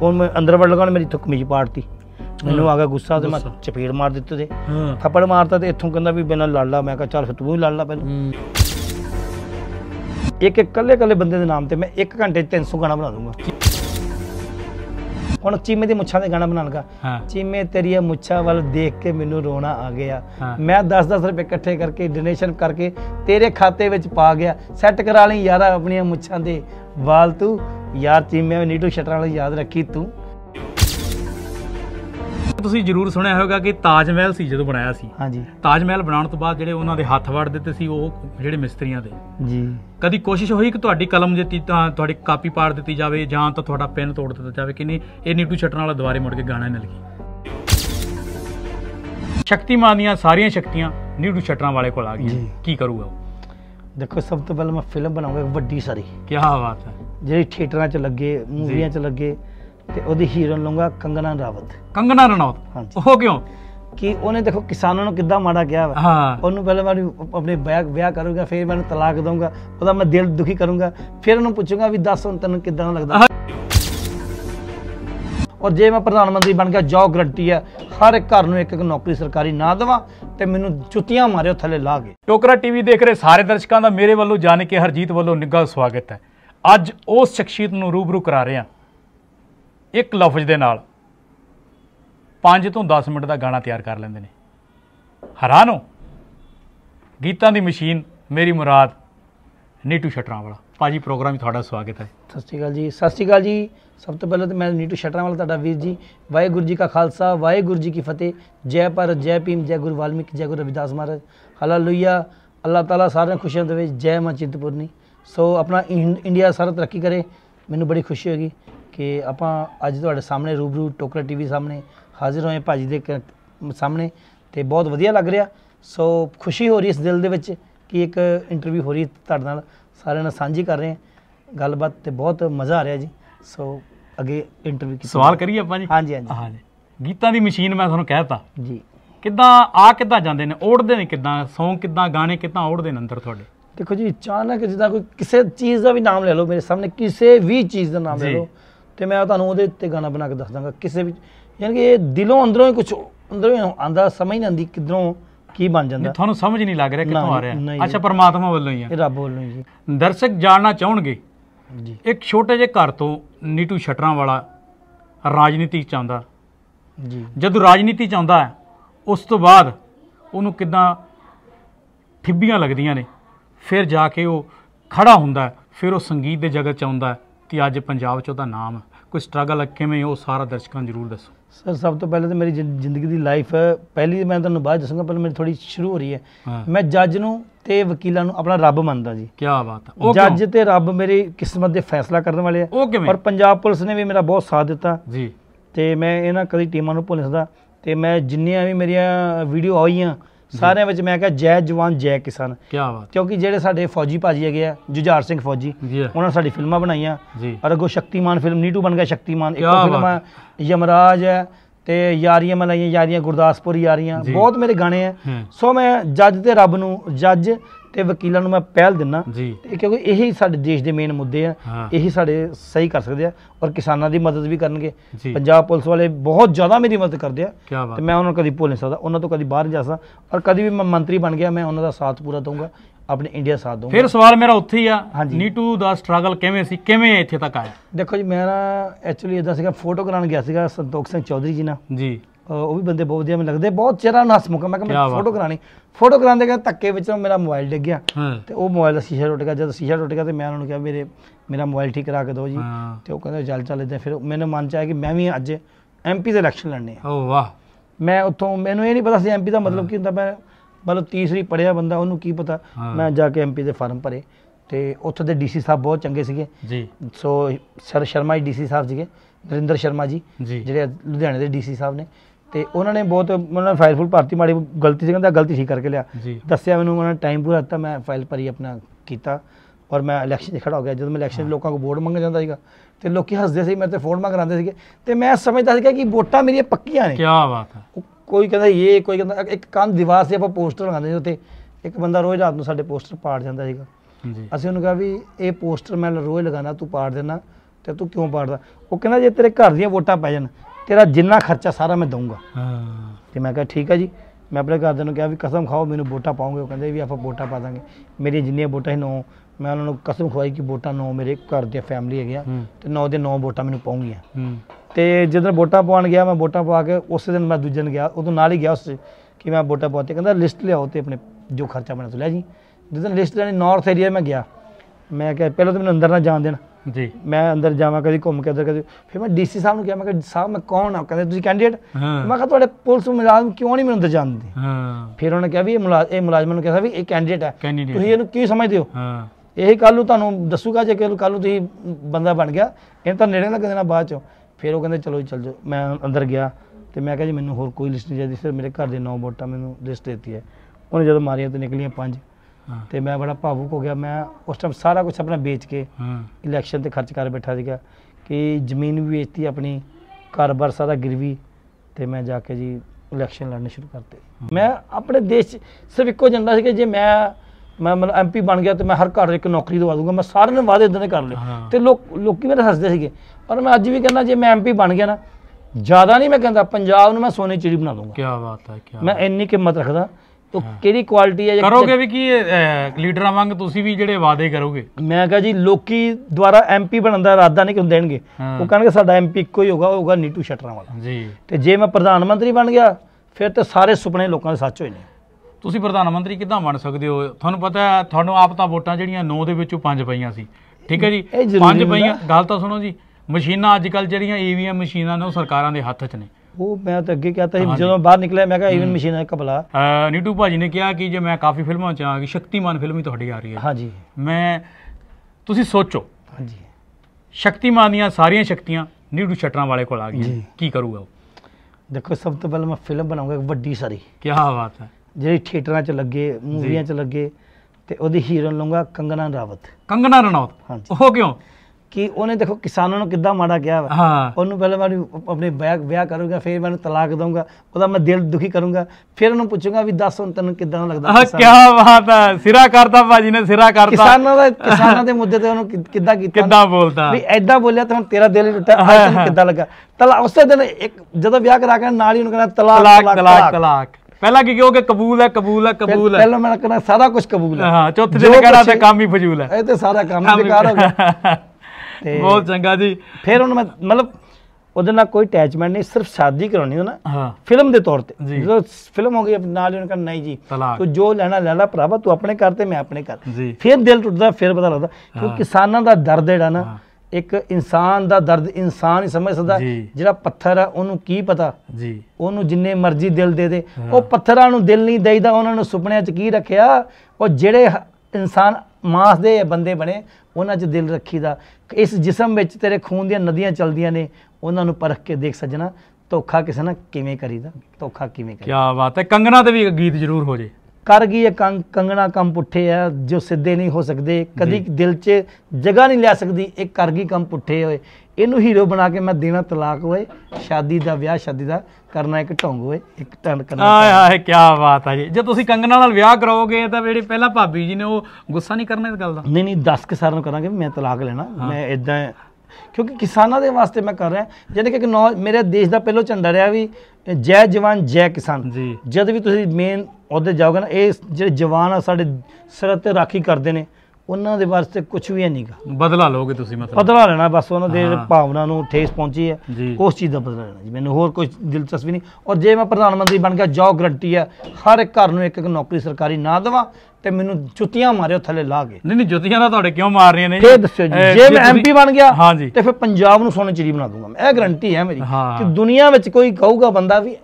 ਉਹ ਮੈਂ ਅੰਦਰ ਵੜ ਲਗਾ ਮੇਰੀ ਥੁੱਕ ਮੀਜ ਪਾੜਤੀ ਮੈਨੂੰ ਆ ਗਿਆ ਗੁੱਸਾ ਤੇ ਮੈਂ ਚਪੇੜ ਮਾਰ ਦਿੱਤੇ ਤੇ ਥੱਪੜ ਮਾਰਤਾ ਤੇ ਇੱਥੋਂ ਕਹਿੰਦਾ ਵੀ ਬਿਨਾਂ ਲੜ ਲਾ ਮੈਂ ਕਿਹਾ ਚੱਲ ਫਿਰ ਤੂੰ ਵੀ ਲੜ ਲਾ ਪਹਿਲਾਂ ਇੱਕ ਇੱਕ ਕੱਲੇ ਕੱਲੇ ਬੰਦੇ ਦੇ ਨਾਮ ਤੇ ਮੈਂ 1 ਘੰਟੇ 300 ਗਾਣਾ ਬਣਾ ਦੂੰਗਾ ਹੁਣ ਚੀਮੇ ਦੀ ਮੁੱਛਾਂ ਦੇ ਗਾਣਾ ਬਣਾਣਗਾ ਚੀਮੇ ਤੇਰੀ ਇਹ ਮੁੱਛਾਂ ਵੱਲ ਦੇਖ ਕੇ ਮੈਨੂੰ ਰੋਣਾ ਆ ਗਿਆ ਮੈਂ 10-10 ਰੁਪਏ ਇਕੱਠੇ ਕਰਕੇ ਡੋਨੇਸ਼ਨ ਕਰਕੇ ਤੇਰੇ ਖਾਤੇ ਵਿੱਚ ਪਾ ਗਿਆ ਸੈੱਟ ਕਰਾ ਲਈ ਯਾਰਾ ਆਪਣੀਆਂ ਮੁੱਛਾਂ ਦੇ ਵਾਲ ਤੂੰ ਯਾਰ ਚੀਮਿਆਂ ਵਿੱਚ ਨੀਟੂ ਸ਼ਟਰਾਂ ਵਾਲੀ ਯਾਦ ਰੱਖੀ ਤੂੰ ਤੁਸੀਂ ਜ਼ਰੂਰ ਸੁਣਿਆ ਹੋਵੇਗਾ ਕਿ ਤਾਜ ਮਹਿਲ ਸੀ ਜਦੋਂ ਬਣਾਇਆ ਸੀ ਹਾਂਜੀ ਤਾਜ ਮਹਿਲ ਬਣਾਉਣ ਤੋਂ ਬਾਅਦ ਜਿਹੜੇ ਉਹਨਾਂ ਦੇ ਹੱਥ ਵੜ ਦਿੱਤੇ ਸੀ ਉਹ ਜਿਹੜੇ ਮਿਸਤਰੀਆਂ ਦੇ ਜੀ ਕਦੀ ਕੋਸ਼ਿਸ਼ ਹੋਈ ਕਿ ਤੁਹਾਡੀ ਕਲਮ ਜੇ ਤਾਂ ਤੁਹਾਡੀ ਕਾਪੀ ਪਾੜ ਦਿੱਤੀ ਜਾਵੇ ਜਾਂ ਤਾਂ ਤੁਹਾਡਾ ਪੈਨ ਤੋੜ ਦਿੱਤਾ ਜਾਵੇ ਕਿ ਨਹੀਂ ਇਹ ਨੀਟੂ ਛਟਣ ਵਾਲਾ ਦੁਬਾਰੇ ਮੁੜ ਕੇ ਗਾਣਾ ਮਿਲ ਗਈ ਸ਼ਕਤੀਮਾਨੀਆਂ ਸਾਰੀਆਂ ਸ਼ਕਤੀਆਂ ਨੀਟੂ ਛਟਰਾਂ ਵਾਲੇ ਕੋਲ ਆ ਗਈਆਂ ਕੀ ਕਰੂਗਾ ਉਹ ਦੇਖੋ ਸਭ ਤੋਂ ਪਹਿਲਾਂ ਮੈਂ ਫਿਲਮ ਬਣਾਉਂਗਾ ਇੱਕ ਵੱਡੀ ਸਾਰੀ ਕੀ ਬਾਤ ਹੈ ਜਿਹੜੀ ਥੀਏਟਰਾਂ 'ਚ ਲੱਗੇ ਮੂਵੀਆਂ 'ਚ ਲੱਗੇ ਤੇ ਉਹਦੀ ਹੀਰੋਇਨ ਲਵਾਂਗਾ ਕੰਗਨਾ ਰਾਵਤ ਕੰਗਨਾ ਰਣੌਤ ਉਹ ਕਿਉਂ ਕਿ ਉਹਨੇ ਦੇਖੋ ਕਿਸਾਨਾਂ ਨੂੰ ਕਿੱਦਾਂ ਮਾੜਾ ਕਿਹਾ ਵਾ ਉਹਨੂੰ ਪਹਿਲਾਂ ਮੈਂ ਆਪਣੇ ਵਿਆਹ ਵਿਆਹ ਕਰੂੰਗਾ ਫਿਰ ਮੈਂ ਤਲਾਕ ਦਊਂਗਾ ਉਹਦਾ ਮੈਂ ਦਿਲ ਦੁਖੀ ਕਰੂੰਗਾ ਫਿਰ ਉਹਨੂੰ ਪੁੱਛੂੰਗਾ ਵੀ ਦੱਸ ਹੁਣ ਤੈਨੂੰ ਕਿੱਦਾਂ ਲੱਗਦਾ ਔਰ ਜੇ ਮੈਂ ਪ੍ਰਧਾਨ ਮੰਤਰੀ ਬਣ ਗਿਆ ਜੋਬ ਗਰੰਟੀ ਹੈ ਹਰ ਇੱਕ ਘਰ ਨੂੰ ਇੱਕ ਇੱਕ ਨੌਕਰੀ ਸਰਕਾਰੀ ਨਾ ਦੇਵਾਂ ਤੇ ਮੈਨੂੰ ਚੁੱਤੀਆਂ ਮਾਰਿਓ ਥੱਲੇ ਲਾ ਕੇ ਟੋਕਰਾ ਟੀਵੀ ਦੇਖ ਰਹੇ ਸਾਰੇ ਦਰਸ਼ਕਾਂ ਦਾ ਮੇਰੇ ਵੱਲੋਂ ਜਾਣ ਕੇ ਹਰਜੀਤ ਵੱਲੋਂ ਨਿੱਘਾ ਸਵਾਗਤ ਹੈ ਅੱਜ ਉਸ ਸ਼ਖਸੀਅਤ ਨੂੰ ਰੂਬਰੂ ਕਰਾ ਰਹੇ ਹਾਂ ਇੱਕ ਲਫ਼ਜ਼ ਦੇ ਨਾਲ 5 ਤੋਂ 10 ਮਿੰਟ ਦਾ ਗਾਣਾ ਤਿਆਰ ਕਰ ਲੈਂਦੇ ਨੇ ਹੈਰਾਨ ਹੋ ਗੀਤਾਂ ਦੀ ਮਸ਼ੀਨ ਮੇਰੀ ਮੁਰਾਦ ਨੀਟੂ ਸ਼ਟਰਾਂ ਵਾਲਾ ਪਾਜੀ ਪ੍ਰੋਗਰਾਮ ਵਿੱਚ ਤੁਹਾਡਾ ਸਵਾਗਤ ਹੈ ਸਤਿ ਸ਼੍ਰੀ ਅਕਾਲ ਜੀ ਸਤਿ ਸ਼੍ਰੀ ਅਕਾਲ ਜੀ ਸਭ ਤੋਂ ਪਹਿਲਾਂ ਤਾਂ ਮੈਂ ਨੀਡ ਟੂ ਸ਼ਟਰਾਂ ਵਾਲਾ ਤੁਹਾਡਾ ਵੀਰ ਜੀ ਵਾਹਿਗੁਰੂ ਜੀ ਕਾ ਖਾਲਸਾ ਵਾਹਿਗੁਰੂ ਜੀ ਕੀ ਫਤਿਹ ਜੈ ਪਰ ਜੈ ਭੀਮ ਜੈ ਗੁਰੂ ਵਾਲਮੀਕ ਜੈ ਗੁਰੂ ਰਵਿਦਾਸ ਮਹਾਰਾਜ ਹਾਲੇਲੂਇਆ ਅੱਲਾਹ ਤਾਲਾ ਸਾਰਿਆਂ ਨੂੰ ਖੁਸ਼ੀਆਂ ਦੇਵੇ ਜੈ ਮਾ ਚਿੰਤਪੁਰਨੀ ਸੋ ਆਪਣਾ ਇੰਡੀਆ ਸਾਰਾ ਤਰੱਕੀ ਕਰੇ ਮੈਨੂੰ ਬੜੀ ਖੁਸ਼ੀ ਹੋਗੀ ਕਿ ਆਪਾਂ ਅੱਜ ਤੁਹਾਡੇ ਸਾਹਮਣੇ ਰੂਬਰੂ ਟੋਕਰਾ ਟੀਵੀ ਸਾਹਮਣੇ ਹਾਜ਼ਰ ਹੋਏ ਭਾਜੀ ਦੇ ਸਾਹਮਣੇ ਤੇ ਬਹੁਤ ਵਧੀਆ ਲੱਗ ਰਿਹਾ ਸੋ ਖੁਸ਼ੀ ਹੋ ਰਹੀ ਇਸ ਦਿਲ ਦੇ ਵਿੱਚ ਕਿ ਇੱਕ ਇੰਟਰਵਿਊ ਹੋ ਰਹੀ ਤੁਹਾਡੇ ਨਾਲ ਸਾਰਿਆਂ ਨਾਲ ਸਾਂਝੀ ਕਰ ਰਹੇ ਹਾਂ ਗੱਲਬਾਤ ਤੇ ਬਹੁਤ ਮਜ਼ਾ ਆ ਰਿਹਾ ਜੀ ਸੋ ਅੱਗੇ ਇੰਟਰਵਿਊ ਕੀਤਾ ਸਵਾਲ ਕਰੀਏ ਆਪਾਂ ਜੀ ਹਾਂਜੀ ਹਾਂਜੀ ਹਾਂਜੀ ਗੀਤਾਂ ਦੀ ਮਸ਼ੀਨ ਮੈਂ ਤੁਹਾਨੂੰ ਕਹਿਤਾ ਜੀ ਕਿੱਦਾਂ ਆ ਕਿੱਦਾਂ ਜਾਂਦੇ ਨੇ ਓੜਦੇ ਨੇ ਕਿੱਦਾਂ ਸੌਂਗ ਕਿੱਦਾਂ ਗਾਣੇ ਕਿੱਦਾਂ ਓੜਦੇ ਨੇ ਅੰਦਰ ਤੁਹਾਡੇ ਦੇਖੋ ਜੀ ਅਚਾਨਕ ਜਿੱਦਾਂ ਕੋਈ ਕਿਸੇ ਚੀਜ਼ ਦਾ ਵੀ ਨਾਮ ਲੈ ਲਓ ਮੇਰੇ ਸਾਹਮਣੇ ਕਿਸੇ ਵੀ ਚੀਜ਼ ਦਾ ਨਾਮ ਲੈ ਲਓ ਤੇ ਮੈਂ ਤੁਹਾਨੂੰ ਉਹਦੇ ਉੱਤੇ ਗਾਣਾ ਬਣਾ ਕੇ ਦੱਸ ਦਾਂਗਾ ਕਿਸੇ ਵੀ ਯਾਨੀ ਕਿ ਇਹ ਦਿਲੋਂ ਅੰਦਰੋਂ ਹੀ ਕੁਝ ਅੰਦਰੋਂ ਆਂਦਾ ਸਮਝ ਨਹੀਂ ਆਂਦੀ ਕਿਧਰੋਂ ਕੀ ਬਣ ਜਾਂਦਾ ਤੁਹਾਨੂੰ ਸਮਝ ਨਹੀਂ ਲੱਗ ਰਿਹਾ ਕਿੱਥੋਂ ਆ ਰਿਹਾ ਅੱਛਾ ਪਰਮਾਤਮਾ ਵੱਲੋਂ ਹੀ ਆ ਇਹ ਰੱਬ ਵੱਲੋਂ ਹੀ ਜੀ ਦਰਸ਼ਕ ਜਾਣਨਾ ਚਾਹਣਗੇ ਜੀ ਇੱਕ ਛੋਟੇ ਜਿਹੇ ਘਰ ਤੋਂ ਨੀਟੂ ਸ਼ਟਰਾਂ ਵਾਲਾ ਰਾਜਨੀਤੀ ਚ ਆਉਂਦਾ ਜੀ ਜਦੋਂ ਰਾਜਨੀਤੀ ਚ ਆਉਂਦਾ ਉਸ ਤੋਂ ਬਾਅਦ ਉਹਨੂੰ ਕਿਦਾਂ ਠਿੱਬੀਆਂ ਲੱਗਦੀਆਂ ਨੇ ਫਿਰ ਜਾ ਕੇ ਉਹ ਖੜਾ ਹੁੰਦਾ ਫਿਰ ਉਹ ਸੰਗੀਤ ਦੇ ਜਗਤ ਚ ਆਉਂਦਾ ਤੇ ਅੱਜ ਪੰਜਾਬ ਚ ਉਹਦਾ ਨਾਮ ਕੋਈ ਸਟਰਗਲ ਕਿਵੇਂ ਉਹ ਸਾਰਾ ਦਰਸ਼ਕਾਂ ਨੂੰ ਜ਼ਰੂਰ ਦੱਸੋ ਸਰ ਸਭ ਤੋਂ ਪਹਿਲਾਂ ਤਾਂ ਮੇਰੀ ਜ਼ਿੰਦਗੀ ਦੀ ਲਾਈਫ ਪਹਿਲੀ ਮੈਂ ਤੁਹਾਨੂੰ ਬਾਅਦ ਦੱਸਾਂਗਾ ਪਹਿਲੇ ਮੇਰੀ ਥੋੜੀ ਸ਼ੁਰੂ ਹੋ ਰਹੀ ਹੈ ਮੈਂ ਜੱਜ ਨੂੰ ਤੇ ਵਕੀਲਾਂ ਨੂੰ ਆਪਣਾ ਰੱਬ ਮੰਨਦਾ ਜੀ ਕੀ ਬਾਤ ਹੈ ਜੱਜ ਤੇ ਰੱਬ ਮੇਰੀ ਕਿਸਮਤ ਦੇ ਫੈਸਲਾ ਕਰਨ ਵਾਲੇ ਆ ਔਰ ਪੰਜਾਬ ਪੁਲਿਸ ਨੇ ਵੀ ਮੇਰਾ ਬਹੁਤ ਸਾਥ ਦਿੱਤਾ ਜੀ ਤੇ ਮੈਂ ਇਹਨਾਂ ਕਦੀ ਟੀਮਾਂ ਨੂੰ ਭੁੱਲ ਸਕਦਾ ਤੇ ਮੈਂ ਜਿੰਨੀਆਂ ਵੀ ਮੇਰੀਆਂ ਵੀਡੀਓ ਆਈਆਂ ਸਾਰਿਆਂ ਵਿੱਚ ਮੈਂ ਕਿਹਾ ਜੈ ਜਵਾਨ ਜੈ ਕਿਸਾਨ ਕੀ ਬਾਤ ਕਿਉਂਕਿ ਜਿਹੜੇ ਸਾਡੇ ਫੌਜੀ ਭਾਜੀ ਹੈਗੇ ਆ ਜੁਝਾਰ ਸਿੰਘ ਫੌਜੀ ਉਹਨਾਂ ਨੇ ਸਾਡੀ ਫਿਲਮਾਂ ਬਣਾਈਆਂ ਔਰ ਅਗੋ ਸ਼ਕਤੀਮਾਨ ਫਿਲਮ ਨੀਟੂ ਬਣ ਗਿਆ ਸ਼ਕਤੀਮਾਨ ਇੱਕ ਫਿਲਮ ਹੈ ਯਮਰਾਜ ਹੈ ਤੇ ਯਾਰੀਆਂ ਮਲਾਈਆਂ ਯਾਰੀਆਂ ਗੁਰਦਾਸਪੁਰ ਯਾਰੀਆਂ ਬਹੁਤ ਮੇਰੇ ਗਾਣੇ ਆ ਸੋ ਮੈਂ ਜੱਜ ਤੇ ਰੱਬ ਨੂੰ ਜੱਜ ਤੇ ਵਕੀਲਾਂ ਨੂੰ ਮੈਂ ਪਹਿਲ ਦਿੰਨਾ ਤੇ ਕਿਉਂਕਿ ਇਹੀ ਸਾਡੇ ਦੇਸ਼ ਦੇ ਮੇਨ ਮੁੱਦੇ ਆ ਇਹੀ ਸਾਡੇ ਸਹੀ ਕਰ ਸਕਦੇ ਆ ਔਰ ਕਿਸਾਨਾਂ ਦੀ ਮਦਦ ਵੀ ਕਰਨਗੇ ਪੰਜਾਬ ਪੁਲਿਸ ਵਾਲੇ ਬਹੁਤ ਜ਼ਿਆਦਾ ਮੇਰੀ ਮਦਦ ਕਰਦੇ ਆ ਤੇ ਮੈਂ ਉਹਨਾਂ ਨੂੰ ਕਦੀ ਭੁੱਲ ਨਹੀਂ ਸਕਦਾ ਉਹਨਾਂ ਤੋਂ ਕਦੀ ਬਾਹਰ ਨਹੀਂ ਜਾ ਸਕਦਾ ਔਰ ਕਦੀ ਵੀ ਮੈਂ ਮੰਤਰੀ ਬਣ ਗਿਆ ਮੈਂ ਉਹਨਾਂ ਦਾ ਸਾਥ ਪੂਰਾ ਦਊਂਗਾ ਆਪਣੇ ਇੰਡੀਆ ਸਾਥ ਦਊਂਗਾ ਫਿਰ ਸਵਾਲ ਮੇਰਾ ਉੱਥੇ ਹੀ ਆ ਨੀਟੂ ਦਾ ਸਟਰਗਲ ਕਿਵੇਂ ਸੀ ਕਿਵੇਂ ਇੱਥੇ ਤੱਕ ਆਇਆ ਦੇਖੋ ਜੀ ਮੈਂ ਨਾ ਐਕਚੁਅਲੀ ਇਦਾਂ ਸੀਗਾ ਫੋਟੋ ਕਰਾਉਣ ਗਿਆ ਸੀਗਾ ਸੰਤੋਖ ਸਿੰਘ ਚੌਧਰੀ ਜੀ ਨਾਲ ਜੀ ਉਹ ਵੀ ਬੰਦੇ ਬਹੁਤ ਵਧੀਆ ਮੈਨੂੰ ਲੱਗਦੇ ਬਹੁਤ ਚਿਹਰਾ ਨਾਸ ਮੁਕਾ ਮੈਂ ਕਿ ਮੈਂ ਫੋਟੋ ਕਰਾਣੀ ਫੋਟੋ ਕਰਾਉਂਦੇ ਗਿਆ ਧੱਕੇ ਵਿੱਚ ਮੇਰਾ ਮੋਬਾਈਲ ਡਿੱਗ ਗਿਆ ਤੇ ਉਹ ਮੋਬਾਈਲ ਦਾ ਸ਼ੀਸ਼ਾ ਟੁੱਟ ਗਿਆ ਜਦੋਂ ਸ਼ੀਸ਼ਾ ਟੁੱਟ ਗਿਆ ਤੇ ਮੈਂ ਉਹਨਾਂ ਨੂੰ ਕਿਹਾ ਮੇਰੇ ਮੇਰਾ ਮੋਬਾਈਲ ਠੀਕ ਕਰਾ ਕੇ ਦਿਓ ਜੀ ਤੇ ਉਹ ਕਹਿੰਦੇ ਚੱਲ ਚੱਲ ਇਦਾਂ ਫਿਰ ਮੈਨੂੰ ਮਨ ਚ ਆਇਆ ਕਿ ਮੈਂ ਵੀ ਅੱਜ ਐਮਪੀ ਦੇ ਇਲੈਕਸ਼ਨ ਲੜਨੇ ਆ ਓ ਵਾਹ ਮੈਂ ਉੱਥੋਂ ਮੈਨੂੰ ਇਹ ਨਹੀਂ ਪਤਾ ਸੀ ਐਮਪੀ ਦਾ ਮਤਲਬ ਕੀ ਹੁੰਦਾ ਮੈਂ ਮਤਲਬ ਤੀਸਰੀ ਪੜਿਆ ਬੰਦਾ ਉਹਨੂੰ ਕੀ ਪਤਾ ਮੈਂ ਜਾ ਕੇ ਐਮਪੀ ਦੇ ਫਾਰਮ ਭਰੇ ਤੇ ਉੱਥੇ ਦੇ ਡੀਸੀ ਸਾਹਿਬ ਬਹੁਤ ਚੰਗੇ ਸੀਗੇ ਜੀ ਸੋ ਸਰ ਸ਼ਰਮਾ ਜੀ ਡੀਸੀ ਸਾਹਿਬ ਸੀਗੇ ਨਰਿੰਦਰ ਸ਼ਰਮਾ ਜੀ ਜਿਹੜੇ ਲੁਧਿਆਣੇ ਦੇ ਡੀਸੀ ਸਾਹਿਬ ਨੇ ਤੇ ਉਹਨਾਂ ਨੇ ਬਹੁਤ ਉਹਨਾਂ ਨੇ ਫਾਈਲ ਫੁੱਲ ਭਰਤੀ ਮਾੜੀ ਗਲਤੀ ਸੀ ਕਹਿੰਦਾ ਗਲਤੀ ਸੀ ਕਰਕੇ ਲਿਆ ਦੱਸਿਆ ਮੈਨੂੰ ਉਹਨਾਂ ਨੇ ਟਾਈਮ ਪੂਰਾ ਦਿੱਤਾ ਮੈਂ ਫਾਈਲ ਭਰੀ ਆਪਣਾ ਕੀਤਾ ਔਰ ਮੈਂ ਇਲੈਕਸ਼ਨ 'ਚ ਖੜਾ ਹੋ ਗਿਆ ਜਦੋਂ ਮੈਂ ਇਲੈਕਸ਼ਨ ਲੋਕਾਂ ਕੋਲ ਵੋਟ ਮੰਗਣ ਜਾਂਦਾ ਸੀਗਾ ਤੇ ਲੋਕੀ ਹੱਸਦੇ ਸੀ ਮੇਰੇ ਤੇ ਫੋਨ ਮਾ ਕਰਾਉਂਦੇ ਸੀਗੇ ਤੇ ਮੈਂ ਸਮਝਦਾ ਸੀਗਾ ਕਿ ਵੋਟਾਂ ਮੇਰੀਆਂ ਪੱਕੀਆਂ ਨੇ ਕੀ ਬਾਤ ਹੈ ਕੋਈ ਕਹਿੰਦਾ ਇਹ ਕੋਈ ਕਹਿੰਦਾ ਇੱਕ ਕੰਨ ਦੀਵਾਰ 'ਤੇ ਆਪਾਂ ਪੋਸਟਰ ਲਗਾਉਂਦੇ ਸੀ ਉੱਤੇ ਇੱਕ ਬੰਦਾ ਰੋਜ਼ ਰਾਤ ਨੂੰ ਸਾਡੇ ਪੋਸਟਰ ਪਾੜ ਜਾਂਦਾ ਸੀਗਾ ਜੀ ਅਸੀਂ ਉਹਨੂੰ ਕਿਹਾ ਵੀ ਇਹ ਪੋਸਟਰ ਮੈਂ ਰੋਜ਼ ਲਗਾਣਾ ਤੂੰ ਪਾੜ ਦੇਣਾ ਤੇ ਤੂੰ ਕਿਉਂ ਪਾੜਦਾ ਉਹ ਕਹਿੰਦਾ ਜੇ ਤੇਰੇ ਘਰ ਦੀਆਂ ਵੋਟਾਂ ਪੈ ਜਾਣ ਤੇਰਾ ਜਿੰਨਾ ਖਰਚਾ ਸਾਰਾ ਮੈਂ ਦਊਂਗਾ ਹਾਂ ਤੇ ਮੈਂ ਕਿਹਾ ਠੀਕ ਹੈ ਜੀ ਮੈਂ ਆਪਣੇ ਘਰਦਿਆਂ ਨੂੰ ਕਿਹਾ ਵੀ ਕਸਮ ਖਾਓ ਮੈਨੂੰ ਵੋਟਾਂ ਪਾਉਂਗੇ ਉਹ ਕਹਿੰਦੇ ਵੀ ਆਪਾਂ ਵੋਟਾਂ ਪਾ ਦਾਂਗੇ ਮੇਰੀਆਂ ਜਿੰਨੀਆਂ ਵੋਟਾਂ ਹੀ ਨੋ ਮੈਂ ਉਹਨਾਂ ਨੂੰ ਕਸਮ ਖਵਾਈ ਕਿ ਵੋਟਾਂ ਨੋ ਮੇਰੇ ਘਰ ਦੇ ਫੈਮਿਲੀ ਹੈਗੇ ਆ ਤੇ ਨੋ ਦੇ ਨੋ ਵੋਟਾਂ ਮੈਨੂੰ ਪਾਉਂਗੀਆਂ ਤੇ ਜਦੋਂ ਵੋਟਾਂ ਪਾਉਣ ਗਿਆ ਮੈਂ ਵੋਟਾਂ ਪਾ ਕੇ ਉਸੇ ਦਿਨ ਮੈਂ ਦੂਜੇ ਦਿਨ ਗਿਆ ਉਦੋਂ ਨਾਲ ਹੀ ਗਿਆ ਉਸ ਕਿ ਮੈਂ ਵੋਟਾਂ ਪਾਉਂਦੇ ਕਹਿੰਦਾ ਲਿਸਟ ਲਿਆਓ ਤੇ ਆਪਣੇ ਜੋ ਖਰਚਾ ਬਣਾ ਤੋ ਲੈ ਜੀ ਜਦੋਂ ਲਿਸਟ ਲੈਣੀ ਨਾਰਥ ਏਰੀਆ ਮੈਂ ਗਿਆ ਮੈਂ ਕਿਹਾ ਪਹਿਲਾਂ ਤਾਂ ਮੈਨੂੰ ਅੰਦਰ ਨਾ ਜਾਣ ਦੇਣ ਜੀ ਮੈਂ ਅੰਦਰ ਜਾਵਾਂ ਕਦੀ ਘੁੰਮ ਕੇ ਅੰਦਰ ਕਦੀ ਫਿਰ ਮੈਂ ਡੀਸੀ ਸਾਹਿਬ ਨੂੰ ਕਿਹਾ ਮੈਂ ਕਿਹਾ ਸਾਹਿਬ ਮੈਂ ਕੌਣ ਆ ਕਹਿੰਦੇ ਤੁਸੀਂ ਕੈਂਡੀਡੇਟ ਮੈਂ ਕਿਹਾ ਤੁਹਾਡੇ ਪੁਲਿਸ ਮੁਲਾਜ਼ਮ ਕਿਉਂ ਨਹੀਂ ਮੈਨੂੰ ਅੰਦਰ ਜਾਣ ਹਾਂ ਫਿਰ ਉਹਨੇ ਕਿਹਾ ਵੀ ਇਹ ਮੁਲਾਜ਼ਮ ਇਹ ਮੁਲਾਜ਼ਮ ਨੂੰ ਕਿਹਾ ਵੀ ਇਹ ਕੈਂਡੀਡੇਟ ਹੈ ਤੁਸੀਂ ਇਹਨੂੰ ਕੀ ਸਮਝਦੇ ਹੋ ਹਾਂ ਇਹ ਕੱਲ ਨੂੰ ਤੁਹਾਨੂੰ ਦੱਸੂਗਾ ਜੇ ਕੱਲ ਨੂੰ ਤੁਸੀਂ ਬੰਦਾ ਬਣ ਗਿਆ ਇਹ ਤਾਂ ਨੇੜੇ ਲੱਗ ਦੇਣਾ ਬਾਅਦ ਚ ਫਿਰ ਉਹ ਕਹਿੰਦੇ ਚਲੋ ਚਲ ਜਾਓ ਮੈਂ ਅੰਦਰ ਗਿਆ ਤੇ ਮੈਂ ਕਿਹਾ ਜੀ ਮੈਨੂੰ ਹੋਰ ਕੋਈ ਲਿਸਟ ਨਹੀਂ ਜਾਂਦੀ ਸਿਰ ਮੇਰੇ ਘਰ ਦੇ ਨੌ ਵੋਟਾਂ ਮੈਨੂੰ ਲਿਸਟ ਦਿੱਤੀ ਹੈ ਉਹਨੇ ਜਦੋਂ ਮਾਰੀਆਂ ਤੇ ਨਿਕਲੀਆਂ ਪੰਜ ਤੇ ਮੈਂ ਬੜਾ ਭਾਵੁਕ ਹੋ ਗਿਆ ਮੈਂ ਉਸ ਟਾਈਮ ਸਾਰਾ ਕੁਝ ਆਪਣਾ ਵੇਚ ਕੇ ਇਲੈਕਸ਼ਨ ਤੇ ਖਰਚ ਕਰ ਬੈਠਾ ਸੀਗਾ ਕਿ ਜ਼ਮੀਨ ਵੀ ਵੇਚਤੀ ਆਪਣੀ ਘਰ-ਬਾਰ ਸਾਰਾ ਗਿਰਵੀ ਤੇ ਮੈਂ ਜਾ ਕੇ ਜੀ ਇਲੈਕਸ਼ਨ ਲੜਨੇ ਸ਼ੁਰੂ ਕਰਤੇ ਮੈਂ ਆਪਣੇ ਦੇਸ਼ ਸਿਰਫ ਇੱਕੋ ਜੰਦਾ ਸੀ ਕਿ ਜੇ ਮੈਂ ਮੈਂ ਮਤਲਬ ਐਮਪੀ ਬਣ ਗਿਆ ਤੇ ਮੈਂ ਹਰ ਘਰ ਇੱਕ ਨੌਕਰੀ ਦਵਾ ਦੂੰਗਾ ਮੈਂ ਸਾਰਿਆਂ ਨੇ ਵਾਅਦੇ ਇਦਾਂ ਦੇ ਕਰ ਲਏ ਤੇ ਲੋਕ ਲੋਕੀ ਮੇਰੇ ਹੱਸਦੇ ਸੀਗੇ ਪਰ ਮੈਂ ਅੱਜ ਵੀ ਕਹਿੰਦਾ ਜੇ ਮੈਂ ਐਮਪੀ ਬਣ ਗਿਆ ਨਾ ਜ਼ਿਆਦਾ ਨਹੀਂ ਮੈਂ ਕਹਿੰਦਾ ਪੰਜਾਬ ਨੂੰ ਮੈਂ ਸੋਨੇ ਚਿੜੀ ਬਣਾ ਦੂੰਗਾ ਕੀ ਬਾਤ ਹੈ ਕੀ ਮੈਂ ਇੰਨੀ ਕਿੰਮਤ ਰੱਖਦਾ ਤੋ ਕਿਹੜੀ ਕੁਆਲਿਟੀ ਹੈ ਕਰੋਗੇ ਵੀ ਕੀ ਲੀਡਰਾਂ ਵਾਂਗ ਤੁਸੀਂ ਵੀ ਜਿਹੜੇ ਵਾਅਦੇ ਕਰੋਗੇ ਮੈਂ ਕਹਾਂ ਜੀ ਲੋਕੀ ਦੁਆਰਾ ਐਮਪੀ ਬਣਨ ਦਾ ਇਰਾਦਾ ਨਹੀਂ ਕਿਉਂ ਦੇਣਗੇ ਉਹ ਕਹਣਗੇ ਸਾਡਾ ਐਮਪੀ ਇੱਕੋ ਹੀ ਹੋਗਾ ਹੋਗਾ ਨੀਟੂ ਸ਼ਟਰਾਂ ਵਾਲਾ ਜੀ ਤੇ ਜੇ ਮੈਂ ਪ੍ਰਧਾਨ ਮੰਤਰੀ ਬਣ ਗਿਆ ਫਿਰ ਤੇ ਸਾਰੇ ਸੁਪਨੇ ਲੋਕਾਂ ਦੇ ਸੱਚ ਹੋਏ ਨੇ ਤੁਸੀਂ ਪ੍ਰਧਾਨ ਮੰਤਰੀ ਕਿੱਦਾਂ ਬਣ ਸਕਦੇ ਹੋ ਤੁਹਾਨੂੰ ਪਤਾ ਹੈ ਤੁਹਾਨੂੰ ਆਪ ਤਾਂ ਵੋਟਾਂ ਜਿਹੜੀਆਂ 9 ਦੇ ਵਿੱਚੋਂ 5 ਪਈਆਂ ਸੀ ਠੀਕ ਹੈ ਜੀ 5 ਪਈਆਂ ਗੱਲ ਤਾਂ ਸੁਣੋ ਜੀ ਮਸ਼ੀਨਾਂ ਅੱਜ ਕੱਲ ਜਿਹੜੀਆਂ ਈਵੀਐਮ ਮਸ਼ੀਨਾਂ ਨੇ ਉਹ ਸਰਕਾਰਾਂ ਦੇ ਹੱਥ 'ਚ ਨੇ ਉਹ ਮੈਂ ਤਾਂ ਅੱਗੇ ਕਹਤਾ ਸੀ ਜਦੋਂ ਬਾਹਰ ਨਿਕਲਿਆ ਮੈਂ ਕਿਹਾ ਇਵਨ ਮਸ਼ੀਨ ਹੈ ਕਬਲਾ ਨੀਟੂ ਭਾਜੀ ਨੇ ਕਿਹਾ ਕਿ ਜੇ ਮੈਂ ਕਾਫੀ ਫਿਲਮਾਂ ਚ ਆ ਗਈ ਸ਼ਕਤੀਮਾਨ ਫਿਲਮ ਹੀ ਤੁਹਾਡੀ ਆ ਰਹੀ ਹੈ ਹਾਂਜੀ ਮੈਂ ਤੁਸੀਂ ਸੋਚੋ ਹਾਂਜੀ ਸ਼ਕਤੀਮਾਨ ਦੀਆਂ ਸਾਰੀਆਂ ਸ਼ਕਤੀਆਂ ਨੀਟੂ ਛਟਰਾਂ ਵਾਲੇ ਕੋਲ ਆ ਗਈਆਂ ਕੀ ਕਰੂਗਾ ਉਹ ਦੇਖੋ ਸਭ ਤੋਂ ਪਹਿਲਾਂ ਮੈਂ ਫਿਲਮ ਬਣਾਉਂਗਾ ਵੱਡੀ ਸਾਰੀ ਕੀ ਬਾਤ ਹੈ ਜਿਹੜੀ ਥੀਏਟਰਾਂ 'ਚ ਲੱਗੇ ਮੂਵੀਆਂ 'ਚ ਲੱਗੇ ਤੇ ਉਹਦੀ ਹੀਰੋਇਨ ਲਵਾਂਗਾ ਕੰਗਨਾ ਰਾਵਤ ਕੰਗਨਾ ਰਣਾਵਤ ਉਹ ਕਿਉਂ ਕਿ ਉਹਨੇ ਦੇਖੋ ਕਿਸਾਨਾਂ ਨੂੰ ਕਿੱਦਾਂ ਮਾੜਾ ਕਿਹਾ ਵਾ ਹਾਂ ਉਹਨੂੰ ਪਹਿਲੇ ਵਾਰੀ ਆਪਣੇ ਵਿਆਹ ਵਿਆਹ ਕਰੂੰਗਾ ਫਿਰ ਮੈਨੂੰ ਤਲਾਕ ਦਊਗਾ ਉਹਦਾ ਮੈਂ ਦਿਲ ਦੁਖੀ ਕਰੂੰਗਾ ਫਿਰ ਉਹਨੂੰ ਪੁੱਛੂੰਗਾ ਵੀ ਦੱਸ ਹੁਣ ਤੈਨੂੰ ਕਿੱਦਾਂ ਲੱਗਦਾ ਆ ਕੀ ਬਾਤ ਆ ਸਿਰਾ ਕਰਦਾ ਬਾਜੀ ਨੇ ਸਿਰਾ ਕਰਦਾ ਕਿਸਾਨਾਂ ਦਾ ਕਿਸਾਨਾਂ ਦੇ ਮੁੱਦੇ ਤੇ ਉਹਨੂੰ ਕਿੱਦਾਂ ਕੀਤਾ ਕਿੱਦਾਂ ਬੋਲਦਾ ਵੀ ਐਦਾਂ ਬੋਲਿਆ ਤਾਂ ਹੁਣ ਤੇਰਾ ਦਿਲ ਟੁੱਟਾ ਤੈਨੂੰ ਕਿੱਦਾਂ ਲੱਗਾ ਤਲਾ ਉਸੇ ਦਿਨ ਇੱਕ ਜਦੋਂ ਵਿਆਹ ਕਰਾ ਕੇ ਨਾਲ ਹੀ ਉਹਨੂੰ ਕਹਿੰਦਾ ਤਲਾਕ ਤਲਾਕ ਤਲਾਕ ਪਹਿਲਾਂ ਕੀ ਕਿਉਂਕਿ ਕਬੂਲ ਹੈ ਕਬੂਲ ਹੈ ਕਬੂਲ ਹੈ ਪਹਿਲਾਂ ਮੈਂ ਕਹਿੰਦਾ ਸਾਰਾ ਕੁਝ ਕਬੂਲ ਹੈ ਹਾਂ ਚੌਥੇ ਦਿਨ ਕਹਿੰਦਾ ਤੇ ਕੰਮ ਹੀ ਫਜ਼ੂਲ ਹੈ ਇਹ ਤੇ ਸਾਰਾ ਕੰਮ ਬੇਕਾਰ ਹੋ ਗਿਆ ਤੇ ਬਹੁਤ ਚੰਗਾ ਜੀ ਫਿਰ ਉਹਨਾਂ ਮਤਲਬ ਉਹਦੇ ਨਾਲ ਕੋਈ ਅਟੈਚਮੈਂਟ ਨਹੀਂ ਸਿਰਫ ਸ਼ਾਦੀ ਕਰਾਉਣੀ ਹੋ ਹਾਂ ਫਿਲਮ ਦੇ ਤੌਰ ਤੇ ਜਦੋਂ ਫਿਲਮ ਹੋ ਗਈ ਨਾਲ ਉਹਨਾਂ ਕਹਿੰਦਾ ਨਹੀਂ ਜੀ ਤੋ ਜੋ ਲੈਣਾ ਲੈ ਲੈ ਭਰਾਵਾ ਤੂੰ ਆਪਣੇ ਘਰ ਤੇ ਮੈਂ ਆਪਣੇ ਘਰ ਫਿਰ ਦਿਲ ਟੁੱਟਦਾ ਫਿਰ ਪਤਾ ਲੱਗਦਾ ਕਿਉਂਕਿ ਕਿਸਾਨਾਂ ਦਾ ਦਰਦ ਜਿਹੜਾ ਨਾ ਇੱਕ ਇਨਸਾਨ ਦਾ ਦਰਦ ਇਨਸਾਨ ਹੀ ਸਮਝ ਸਕਦਾ ਜਿਹੜਾ ਪੱਥਰ ਆ ਉਹਨੂੰ ਕੀ ਪਤਾ ਜੀ ਉਹਨੂੰ ਜਿੰਨੇ ਮਰਜ਼ੀ ਦਿਲ ਦੇ ਦੇ ਉਹ ਪੱਥਰਾਂ ਨੂੰ ਦਿਲ ਨਹੀਂ ਦੇਈਦਾ ਉਹਨਾਂ ਨੂੰ ਸੁਪਨਿਆਂ 'ਚ ਕੀ ਰੱਖਿਆ ਉਹ ਜਿਹੜੇ ਇਨਸਾਨ ਮਾਸ ਦੇ ਬੰਦੇ ਬਣੇ ਉਹਨਾਂ 'ਚ ਦਿਲ ਰੱਖੀਦਾ ਇਸ ਜਿਸਮ ਵਿੱਚ ਤੇਰੇ ਖੂਨ ਦੀਆਂ ਨਦੀਆਂ ਚਲਦੀਆਂ ਨੇ ਉਹਨਾਂ ਨੂੰ ਪਰਖ ਕੇ ਦੇਖ ਸਜਣਾ ਧੋਖਾ ਕਿਸੇ ਨਾਲ ਕਿਵੇਂ ਕਰੀਦਾ ਧੋਖਾ ਕਿਵੇਂ ਕਰੀਦਾ ਕੀ ਬਾਤ ਹੈ ਕੰਗਣਾ ਤੇ ਵੀ ਇੱਕ ਗੀਤ ਜ਼ਰੂਰ ਹੋ ਜੇ ਕਰ ਗਈ ਇਹ ਕੰਗਣਾ ਕੰਮ ਪੁੱਠੇ ਆ ਜੋ ਸਿੱਧੇ ਨਹੀਂ ਹੋ ਸਕਦੇ ਕਦੀ ਦਿਲ 'ਚ ਜਗ੍ਹਾ ਨਹੀਂ ਲੈ ਸਕਦੀ ਇਹ ਕਰ ਗਈ ਕੰਮ ਪੁੱਠੇ ਹੋਏ ਇਹਨੂੰ ਹੀਰੋ ਬਣਾ ਕੇ ਮੈਂ ਦੇਣਾ ਤਲਾਕ ਓਏ ਸ਼ਾਦੀ ਦਾ ਵਿਆਹ ਸ਼ਾਦੀ ਦਾ ਕਰਨਾ ਇੱਕ ਢੋਂਗ ਓਏ ਇੱਕ ਟੰਡ ਕਰਨਾ ਆਏ ਆਏ ਕੀ ਬਾਤ ਆ ਜੀ ਜੇ ਤੁਸੀਂ ਕੰਗਣਾ ਨਾਲ ਵਿਆਹ ਕਰਾਓਗੇ ਤਾਂ ਜਿਹੜੇ ਪਹਿਲਾਂ ਭਾਬੀ ਜੀ ਨੇ ਉਹ ਗੁੱਸਾ ਨਹੀਂ ਕਰਨਾ ਇਸ ਗੱਲ ਦਾ ਨਹੀਂ ਨਹੀਂ ਦੱਸ ਕੇ ਸਾਰਿਆਂ ਨੂੰ ਕਰਾਂਗੇ ਮੈਂ ਤਲਾਕ ਲੈਣਾ ਮੈਂ ਇਦਾਂ ਕਿਉਂਕਿ ਕਿਸਾਨਾਂ ਦੇ ਵਾਸਤੇ ਮੈਂ ਕਰ ਰਿਹਾ ਜਿਹੜੇ ਕਿ ਮੇਰੇ ਦੇਸ਼ ਦਾ ਪਹਿਲੋ ਝੰਡਾ ਰਿਹਾ ਵੀ ਜੈ ਜਵਾਨ ਜੈ ਕਿਸਾਨ ਜਦ ਵੀ ਤੁਸੀਂ ਮੇਨ ਉਹਦੇ ਜਾਓਗੇ ਨਾ ਇਹ ਜਿਹੜੇ ਜਵਾਨ ਆ ਸਾਡੇ ਸਿਰ ਤੇ ਰਾਖੀ ਕਰਦੇ ਨੇ ਉਹਨਾਂ ਦੇ ਵਾਸਤੇ ਕੁਝ ਵੀ ਨਹੀਂਗਾ ਬਦਲਾ ਲੋਗੇ ਤੁਸੀਂ ਮਤਲਬ ਬਦਲਾ ਲੈਣਾ ਬਸ ਉਹਨਾਂ ਦੇ ਭਾਵਨਾ ਨੂੰ ਠੇਸ ਪਹੁੰਚੀ ਹੈ ਉਸ ਚੀਜ਼ ਦਾ ਬਦਲਾ ਲੈਣਾ ਜੀ ਮੈਨੂੰ ਹੋਰ ਕੋਈ ਦਿਲਚਸਪੀ ਨਹੀਂ ਔਰ ਜੇ ਮੈਂ ਪ੍ਰਧਾਨ ਮੰਤਰੀ ਬਣ ਗਿਆ ਜੌਬ ਗਰੰਟੀ ਹੈ ਹਰ ਇੱਕ ਘਰ ਨੂੰ ਇੱਕ ਇੱਕ ਨੌਕਰੀ ਸਰਕਾਰੀ ਨਾ ਦਵਾ ਤੇ ਮੈਨੂੰ ਜੁੱਤੀਆਂ ਮਾਰਿਓ ਥੱਲੇ ਲਾ ਕੇ ਨਹੀਂ ਨਹੀਂ ਜੁੱਤੀਆਂ ਤਾਂ ਤੁਹਾਡੇ ਕਿਉਂ ਮਾਰ ਰਹੀਆਂ ਨੇ ਫੇਰ ਦੱਸਿਓ ਜੀ ਜੇ ਮੈਂ ਐਮਪੀ ਬਣ ਗਿਆ ਤੇ ਫਿਰ ਪੰਜਾਬ ਨੂੰ ਸੋਨੇ ਚਿੜੀ ਬਣਾ ਦੂੰਗਾ ਮੈਂ ਇਹ ਗਰੰਟੀ ਹੈ ਮੇਰੀ ਕਿ ਦੁਨੀਆ ਵਿੱਚ ਕੋਈ ਕਹੂਗਾ ਬੰਦਾ ਵੀ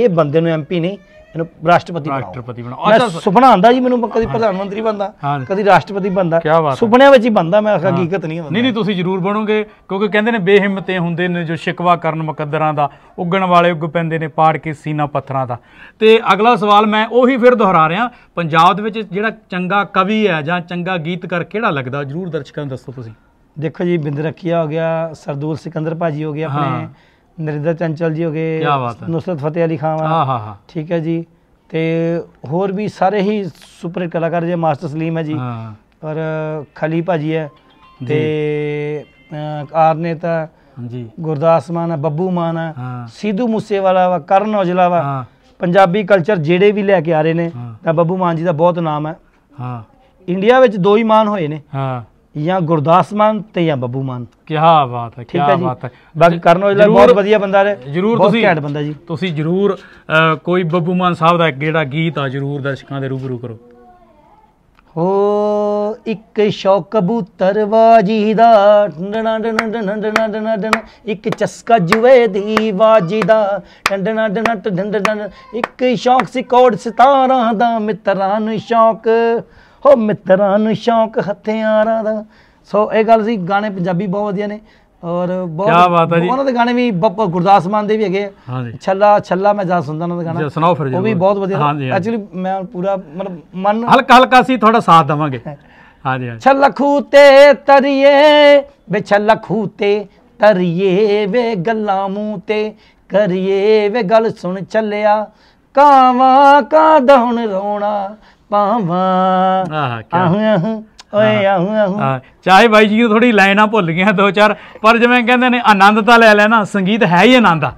ਇਹ ਬੰਦੇ ਨੂੰ ਐਮਪੀ ਨਹੀਂ ਇਹਨੂੰ ਰਾਸ਼ਟਰਪਤੀ ਬਣਾਓ ਰਾਸ਼ਟਰਪਤੀ ਬਣਾਓ ਸੁਪਨਾ ਆਂਦਾ ਜੀ ਮੈਨੂੰ ਕਦੀ ਪ੍ਰਧਾਨ ਮੰਤਰੀ ਬੰਦਾ ਕਦੀ ਰਾਸ਼ਟਰਪਤੀ ਬੰਦਾ ਸੁਪਨਿਆਂ ਵਿੱਚ ਹੀ ਬੰਦਾ ਮੈਂ ਹਕੀਕਤ ਨਹੀਂ ਹੁੰਦਾ ਨਹੀਂ ਨਹੀਂ ਤੁਸੀਂ ਜ਼ਰੂਰ ਬਣੋਗੇ ਕਿਉਂਕਿ ਕਹਿੰਦੇ ਨੇ ਬੇਹਿੰਮਤੇ ਹੁੰਦੇ ਨੇ ਜੋ ਸ਼ਿਕਵਾ ਕਰਨ ਮੁਕੱਦਰਾਂ ਦਾ ਉੱਗਣ ਵਾਲੇ ਉੱਗ ਪੈਂਦੇ ਨੇ ਪਾੜ ਕੇ ਸੀਨਾ ਪੱਥਰਾਂ ਦਾ ਤੇ ਅਗਲਾ ਸਵਾਲ ਮੈਂ ਉਹੀ ਫਿਰ ਦੁਹਰਾ ਰਿਹਾ ਪੰਜਾਬ ਦੇ ਵਿੱਚ ਜਿਹੜਾ ਚੰਗਾ ਕਵੀ ਹੈ ਜਾਂ ਚੰਗਾ ਗੀਤਕਾਰ ਕਿਹੜਾ ਲੱਗਦਾ ਜ਼ਰੂਰ ਦਰਸ਼ਕਾਂ ਨੂੰ ਦੱਸੋ ਤੁਸੀਂ ਦੇਖੋ ਜੀ ਬਿੰਦ ਰੱਖਿਆ ਹੋ ਗਿਆ ਸਰਦੂਲ ਸਿਕੰਦਰ ਭਾਜੀ ਹੋ ਗਿਆ ਆਪਣੇ ਨਰਿੰਦਰ ਚੰਚਲ ਜੀ ਹੋਗੇ ਨੁਸਰਤ ਫਤਿਹ ਅਲੀ ਖਾਨ ਆ, ਹਾਂ ਹਾਂ ਹਾਂ ਠੀਕ ਹੈ ਜੀ ਤੇ ਹੋਰ ਵੀ ਸਾਰੇ ਹੀ ਸੁਪਰ ਕਲਾਕਾਰ ਜੇ ਮਾਸਟਰ ਸਲੀਮ ਹੈ ਜੀ ਹਾਂ ਔਰ ਖਲੀ ਭਾਜੀ ਹੈ ਤੇ ਅ, ਆਰ ਤਾਂ ਜੀ ਗੁਰਦਾਸ ਮਾਨ ਹੈ ਬੱਬੂ ਮਾਨ ਹੈ ਹਾਂ ਸਿੱਧੂ ਵਾਲਾ ਵਾ ਕਰਨ ਔਜਲਾ ਵਾ ਹਾਂ ਪੰਜਾਬੀ ਕਲਚਰ ਜਿਹੜੇ ਵੀ ਲੈ ਕੇ ਆ ਰਹੇ ਨੇ ਤਾਂ ਬੱਬੂ ਮਾਨ ਜੀ ਦਾ ਬਹੁਤ ਨਾਮ ਹੈ ਹਾਂ ਇੰਡੀਆ ਵਿੱਚ ਦੋ ਹੀ ਮਾਨ ਹੋਏ ਨੇ ਹਾਂ ਜਾਂ ਗੁਰਦਾਸ ਮਾਨ ਤੇ ਜਾਂ ਬੱਬੂ ਮਾਨ ਕੀ ਬਾਤ ਹੈ ਕੀ ਬਾਤ ਹੈ ਬਾਕੀ ਕਰਨ ਔਜਲਾ ਬਹੁਤ ਵਧੀਆ ਬੰਦਾ ਰੇ ਜਰੂਰ ਤੁਸੀਂ ਘੈਂਟ ਬੰਦਾ ਜੀ ਤੁਸੀਂ ਜਰੂਰ ਕੋਈ ਬੱਬੂ ਮਾਨ ਸਾਹਿਬ ਦਾ ਜਿਹੜਾ ਗੀਤ ਆ ਜਰੂਰ ਦਰਸ਼ਕਾਂ ਦੇ ਰੂਬਰੂ ਕਰੋ ਹੋ ਇੱਕ ਸ਼ੌਕ ਕਬੂਤਰ ਵਾਜੀ ਦਾ ਡਣਾ ਡਣਾ ਡਣਾ ਡਣਾ ਇੱਕ ਚਸਕਾ ਜੁਵੇ ਦੀ ਵਾਜੀ ਦਾ ਡਣਾ ਡਣਾ ਡਣਾ ਇੱਕ ਸ਼ੌਕ ਸਿਕੋੜ ਸਤਾਰਾਂ ਦਾ ਮਿੱਤਰਾਂ ਨੂੰ ਸ਼ੌਕ ਹੋ ਮਿੱਤਰਾਂ ਨੂੰ ਸ਼ੌਂਕ ਹਥਿਆਰਾਂ ਦਾ ਸੋ ਇਹ ਗੱਲ ਸੀ ਗਾਣੇ ਪੰਜਾਬੀ ਬਹੁਤ ਵਧੀਆ ਨੇ ਔਰ ਬਹੁਤ ਕੀ ਬਾਤ ਹੈ ਜੀ ਉਹਨਾਂ ਦੇ ਗਾਣੇ ਵੀ ਗੁਰਦਾਸ ਮਾਨ ਦੇ ਵੀ ਹੈਗੇ ਆ ਛੱਲਾ ਛੱਲਾ ਮੈਂ ਜਾ ਸੁਣਦਾ ਉਹਨਾਂ ਦਾ ਗਾਣਾ ਸੁਣਾਓ ਫਿਰ ਉਹ ਵੀ ਬਹੁਤ ਵਧੀਆ ਐਕਚੁਅਲੀ ਮੈਂ ਪੂਰਾ ਮਤਲਬ ਮਨ ਹਲਕਾ ਹਲਕਾ ਸੀ ਥੋੜਾ ਸਾਥ ਦਵਾਂਗੇ ਹਾਂਜੀ ਹਾਂਜੀ ਛੱਲਾ ਖੂਤੇ ਤਰੀਏ ਵੇ ਛੱਲਾ ਖੂਤੇ ਤਰੀਏ ਵੇ ਗੱਲਾਂ ਮੂੰਹ ਤੇ ਕਰੀਏ ਵੇ ਗੱਲ ਸੁਣ ਚੱਲਿਆ ਕਾਵਾ ਕਾ ਦਹਣ ਰੋਣਾ ਪਾਵਾਂ ਆਹ ਕੀ ਆਹ ਓਏ ਆਹੂ ਆਹੂ ਚਾਹੇ ਬਾਈ ਜੀ ਨੂੰ ਥੋੜੀ ਲਾਈਨਾਂ ਭੁੱਲ ਗਈਆਂ ਦੋ ਚਾਰ ਪਰ ਜਿਵੇਂ ਕਹਿੰਦੇ ਨੇ ਆਨੰਦ ਤਾਂ ਲੈ ਲੈਣਾ ਸੰਗੀਤ ਹੈ ਹੀ ਆਨੰਦ ਆ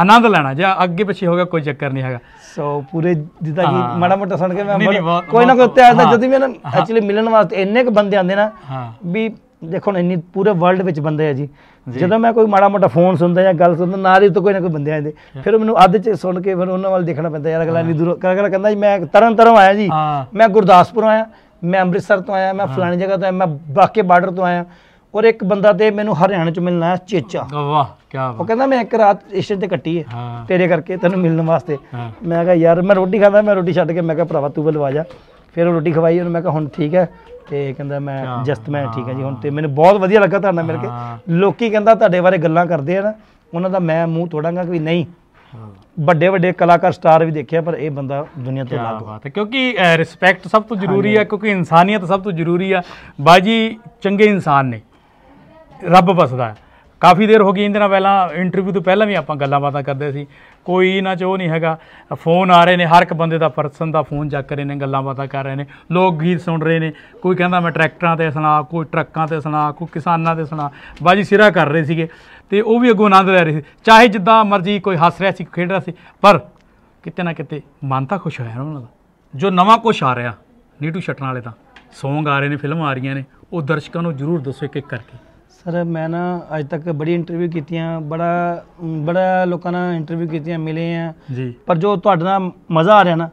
ਆਨੰਦ ਲੈਣਾ ਜੇ ਅੱਗੇ ਪਿੱਛੇ ਹੋ ਗਿਆ ਕੋਈ ਚੱਕਰ ਨਹੀਂ ਹੈਗਾ ਸੋ ਪੂਰੇ ਜਿੱਦਾਂ ਕਿ ਮਾੜਾ ਮੋਟਾ ਸੁਣ ਕੇ ਮੈਂ ਕੋਈ ਨਾ ਕੋਈ ਤਿਆਰ ਦਾ ਜਦ ਵੀ ਨਾ ਐਕਚੁਅਲੀ ਮਿਲਣ ਵਾਸਤੇ ਇੰਨੇ ਕ ਬੰਦੇ ਆਉਂਦੇ ਨਾ ਵੀ ਦੇਖੋ ਨਾ ਇੰਨੀ ਪੂਰੇ ਵਰਲਡ ਵਿੱਚ ਬੰਦੇ ਆ ਜੀ ਜਦੋਂ ਮੈਂ ਕੋਈ ਮਾੜਾ ਮੋਟਾ ਫੋਨ ਸੁਣਦਾ ਜਾਂ ਗੱਲ ਸੁਣਦਾ ਨਾਲ ਹੀ ਤੋਂ ਕੋਈ ਨਾ ਕੋਈ ਬੰਦੇ ਆਂਦੇ ਫਿਰ ਮੈਨੂੰ ਅੱਧ ਚ ਸੁਣ ਕੇ ਫਿਰ ਉਹਨਾਂ ਵੱਲ ਦੇਖਣਾ ਪੈਂਦਾ ਯਾਰ ਅਗਲਾ ਨਹੀਂ ਦੂਰ ਅਗਲਾ ਕਹਿੰਦਾ ਜੀ ਮੈਂ ਤਰਨ ਤਰਨ ਆਇਆ ਜੀ ਮੈਂ ਗੁਰਦਾਸਪੁਰ ਆਇਆ ਮੈਂ ਅੰਮ੍ਰਿਤਸਰ ਤੋਂ ਆਇਆ ਮੈਂ ਫਲਾਣੀ ਜਗ੍ਹਾ ਤੋਂ ਆਇਆ ਮੈਂ ਬਾਕੇ ਬਾਰਡਰ ਤੋਂ ਆਇਆ ਔਰ ਇੱਕ ਬੰਦਾ ਤੇ ਮੈਨੂੰ ਹਰਿਆਣਾ ਚ ਮਿਲਣਾ ਹੈ ਚੇਚਾ ਵਾਹ ਕੀ ਬਾਤ ਉਹ ਕਹਿੰਦਾ ਮੈਂ ਇੱਕ ਰਾਤ ਇਸ਼ਨ ਤੇ ਕੱਟੀ ਹੈ ਤੇਰੇ ਕਰਕੇ ਤੈਨੂੰ ਮਿਲਣ ਵਾਸਤੇ ਮੈਂ ਕਿਹਾ ਯਾਰ ਮੈਂ ਰੋਟੀ ਖਾਂਦਾ ਮੈਂ ਰੋਟੀ ਛੱਡ ਕੇ ਮੈਂ ਕਿਹਾ ਭਰਾਵਾ ਤੂੰ ਬਲਵਾ ਜਾ ਫਿਰ ਉਹ ਰੋਟੀ ਖਵਾਈ ਉਹਨੂੰ ਮੈਂ ਕਿਹਾ ਹੁਣ ਠੀਕ ਹੈ ਤੇ ਕਹਿੰਦਾ ਮੈਂ ਜਸਤ ਮੈਂ ਠੀਕ ਹੈ ਜੀ ਹੁਣ ਤੇ ਮੈਨੂੰ ਬਹੁਤ ਵਧੀਆ ਲੱਗਾ ਤੁਹਾਡੇ ਨਾਲ ਮਿਲ ਕੇ ਲੋਕੀ ਕਹਿੰਦਾ ਤੁਹਾਡੇ ਬਾਰੇ ਗੱਲਾਂ ਕਰਦੇ ਆ ਨਾ ਉਹਨਾਂ ਦਾ ਮੈਂ ਮੂੰਹ ਤੋੜਾਂਗਾ ਕਿ ਨਹੀਂ ਵੱਡੇ ਵੱਡੇ ਕਲਾਕਾਰ ਸਟਾਰ ਵੀ ਦੇਖਿਆ ਪਰ ਇਹ ਬੰਦਾ ਦੁਨੀਆ ਤੋਂ ਲਾਗ ਬਾਤ ਹੈ ਕਿਉਂਕਿ ਰਿਸਪੈਕਟ ਸਭ ਤੋਂ ਜ਼ਰੂਰੀ ਹੈ ਕਿਉਂਕਿ ਇਨਸਾਨੀਅਤ ਸਭ ਤੋਂ ਜ਼ਰੂਰੀ ਆ ਬਾਜੀ ਚੰਗੇ ਇਨਸਾਨ ਨੇ ਰੱਬ ਬਸਦਾ ਕਾਫੀ ਦੇਰ ਹੋ ਗਈ ਇਹਦੇ ਨਾਲ ਪਹਿਲਾਂ ਇੰਟਰਵਿਊ ਤੋਂ ਪਹਿਲਾਂ ਵੀ ਆਪਾਂ ਗੱਲਾਂ ਬਾਤਾਂ ਕਰਦੇ ਸੀ ਕੋਈ ਨਾ ਚੋ ਨਹੀਂ ਹੈਗਾ ਫੋਨ ਆ ਰਹੇ ਨੇ ਹਰ ਇੱਕ ਬੰਦੇ ਦਾ ਪਰਸਨ ਦਾ ਫੋਨ ਚੱਕ ਰਹੇ ਨੇ ਗੱਲਾਂ ਬਾਤਾਂ ਕਰ ਰਹੇ ਨੇ ਲੋਕ ਗੀਤ ਸੁਣ ਰਹੇ ਨੇ ਕੋਈ ਕਹਿੰਦਾ ਮੈਂ ਟਰੈਕਟਰਾਂ ਤੇ ਸੁਣਾ ਕੋਈ ਟਰੱਕਾਂ ਤੇ ਸੁਣਾ ਕੋਈ ਕਿਸਾਨਾਂ ਤੇ ਸੁਣਾ ਬਾਜੀ ਸਿਰਾ ਕਰ ਰਹੇ ਸੀਗੇ ਤੇ ਉਹ ਵੀ ਅੱਗੋਂ ਆਨੰਦ ਲੈ ਰਹੇ ਸੀ ਚਾਹੇ ਜਿੱਦਾਂ ਮਰਜ਼ੀ ਕੋਈ ਹੱਸ ਰਿਹਾ ਸੀ ਖੇਡ ਰਿਹਾ ਸੀ ਪਰ ਕਿਤੇ ਨਾ ਕਿਤੇ ਮਨ ਤਾਂ ਖੁਸ਼ ਹੋਇਆ ਉਹਨਾਂ ਦਾ ਜੋ ਨਵਾਂ ਕੁਝ ਆ ਰਿਹਾ ਨੀਟੂ ਛਟਣ ਵਾਲੇ ਤਾਂ ਸੌਂਗ ਆ ਰਹੇ ਨੇ ਫਿਲਮ ਆ ਰਹੀਆਂ ਨੇ ਉਹ ਦਰਸ਼ਕਾਂ ਨੂੰ ਜ਼ਰੂਰ ਦੱਸੋ ਇੱਕ ਇੱਕ ਕਰਕੇ ਸਰ ਮੈਂ ਨਾ ਅੱਜ ਤੱਕ ਬੜੀ ਇੰਟਰਵਿਊ ਕੀਤੀਆਂ ਬੜਾ ਬੜਾ ਲੋਕਾਂ ਨਾਲ ਇੰਟਰਵਿਊ ਕੀਤੀਆਂ ਮਿਲੇ ਆ ਜੀ ਪਰ ਜੋ ਤੁਹਾਡੇ ਨਾਲ ਮਜ਼ਾ ਆ ਰਿਹਾ ਨਾ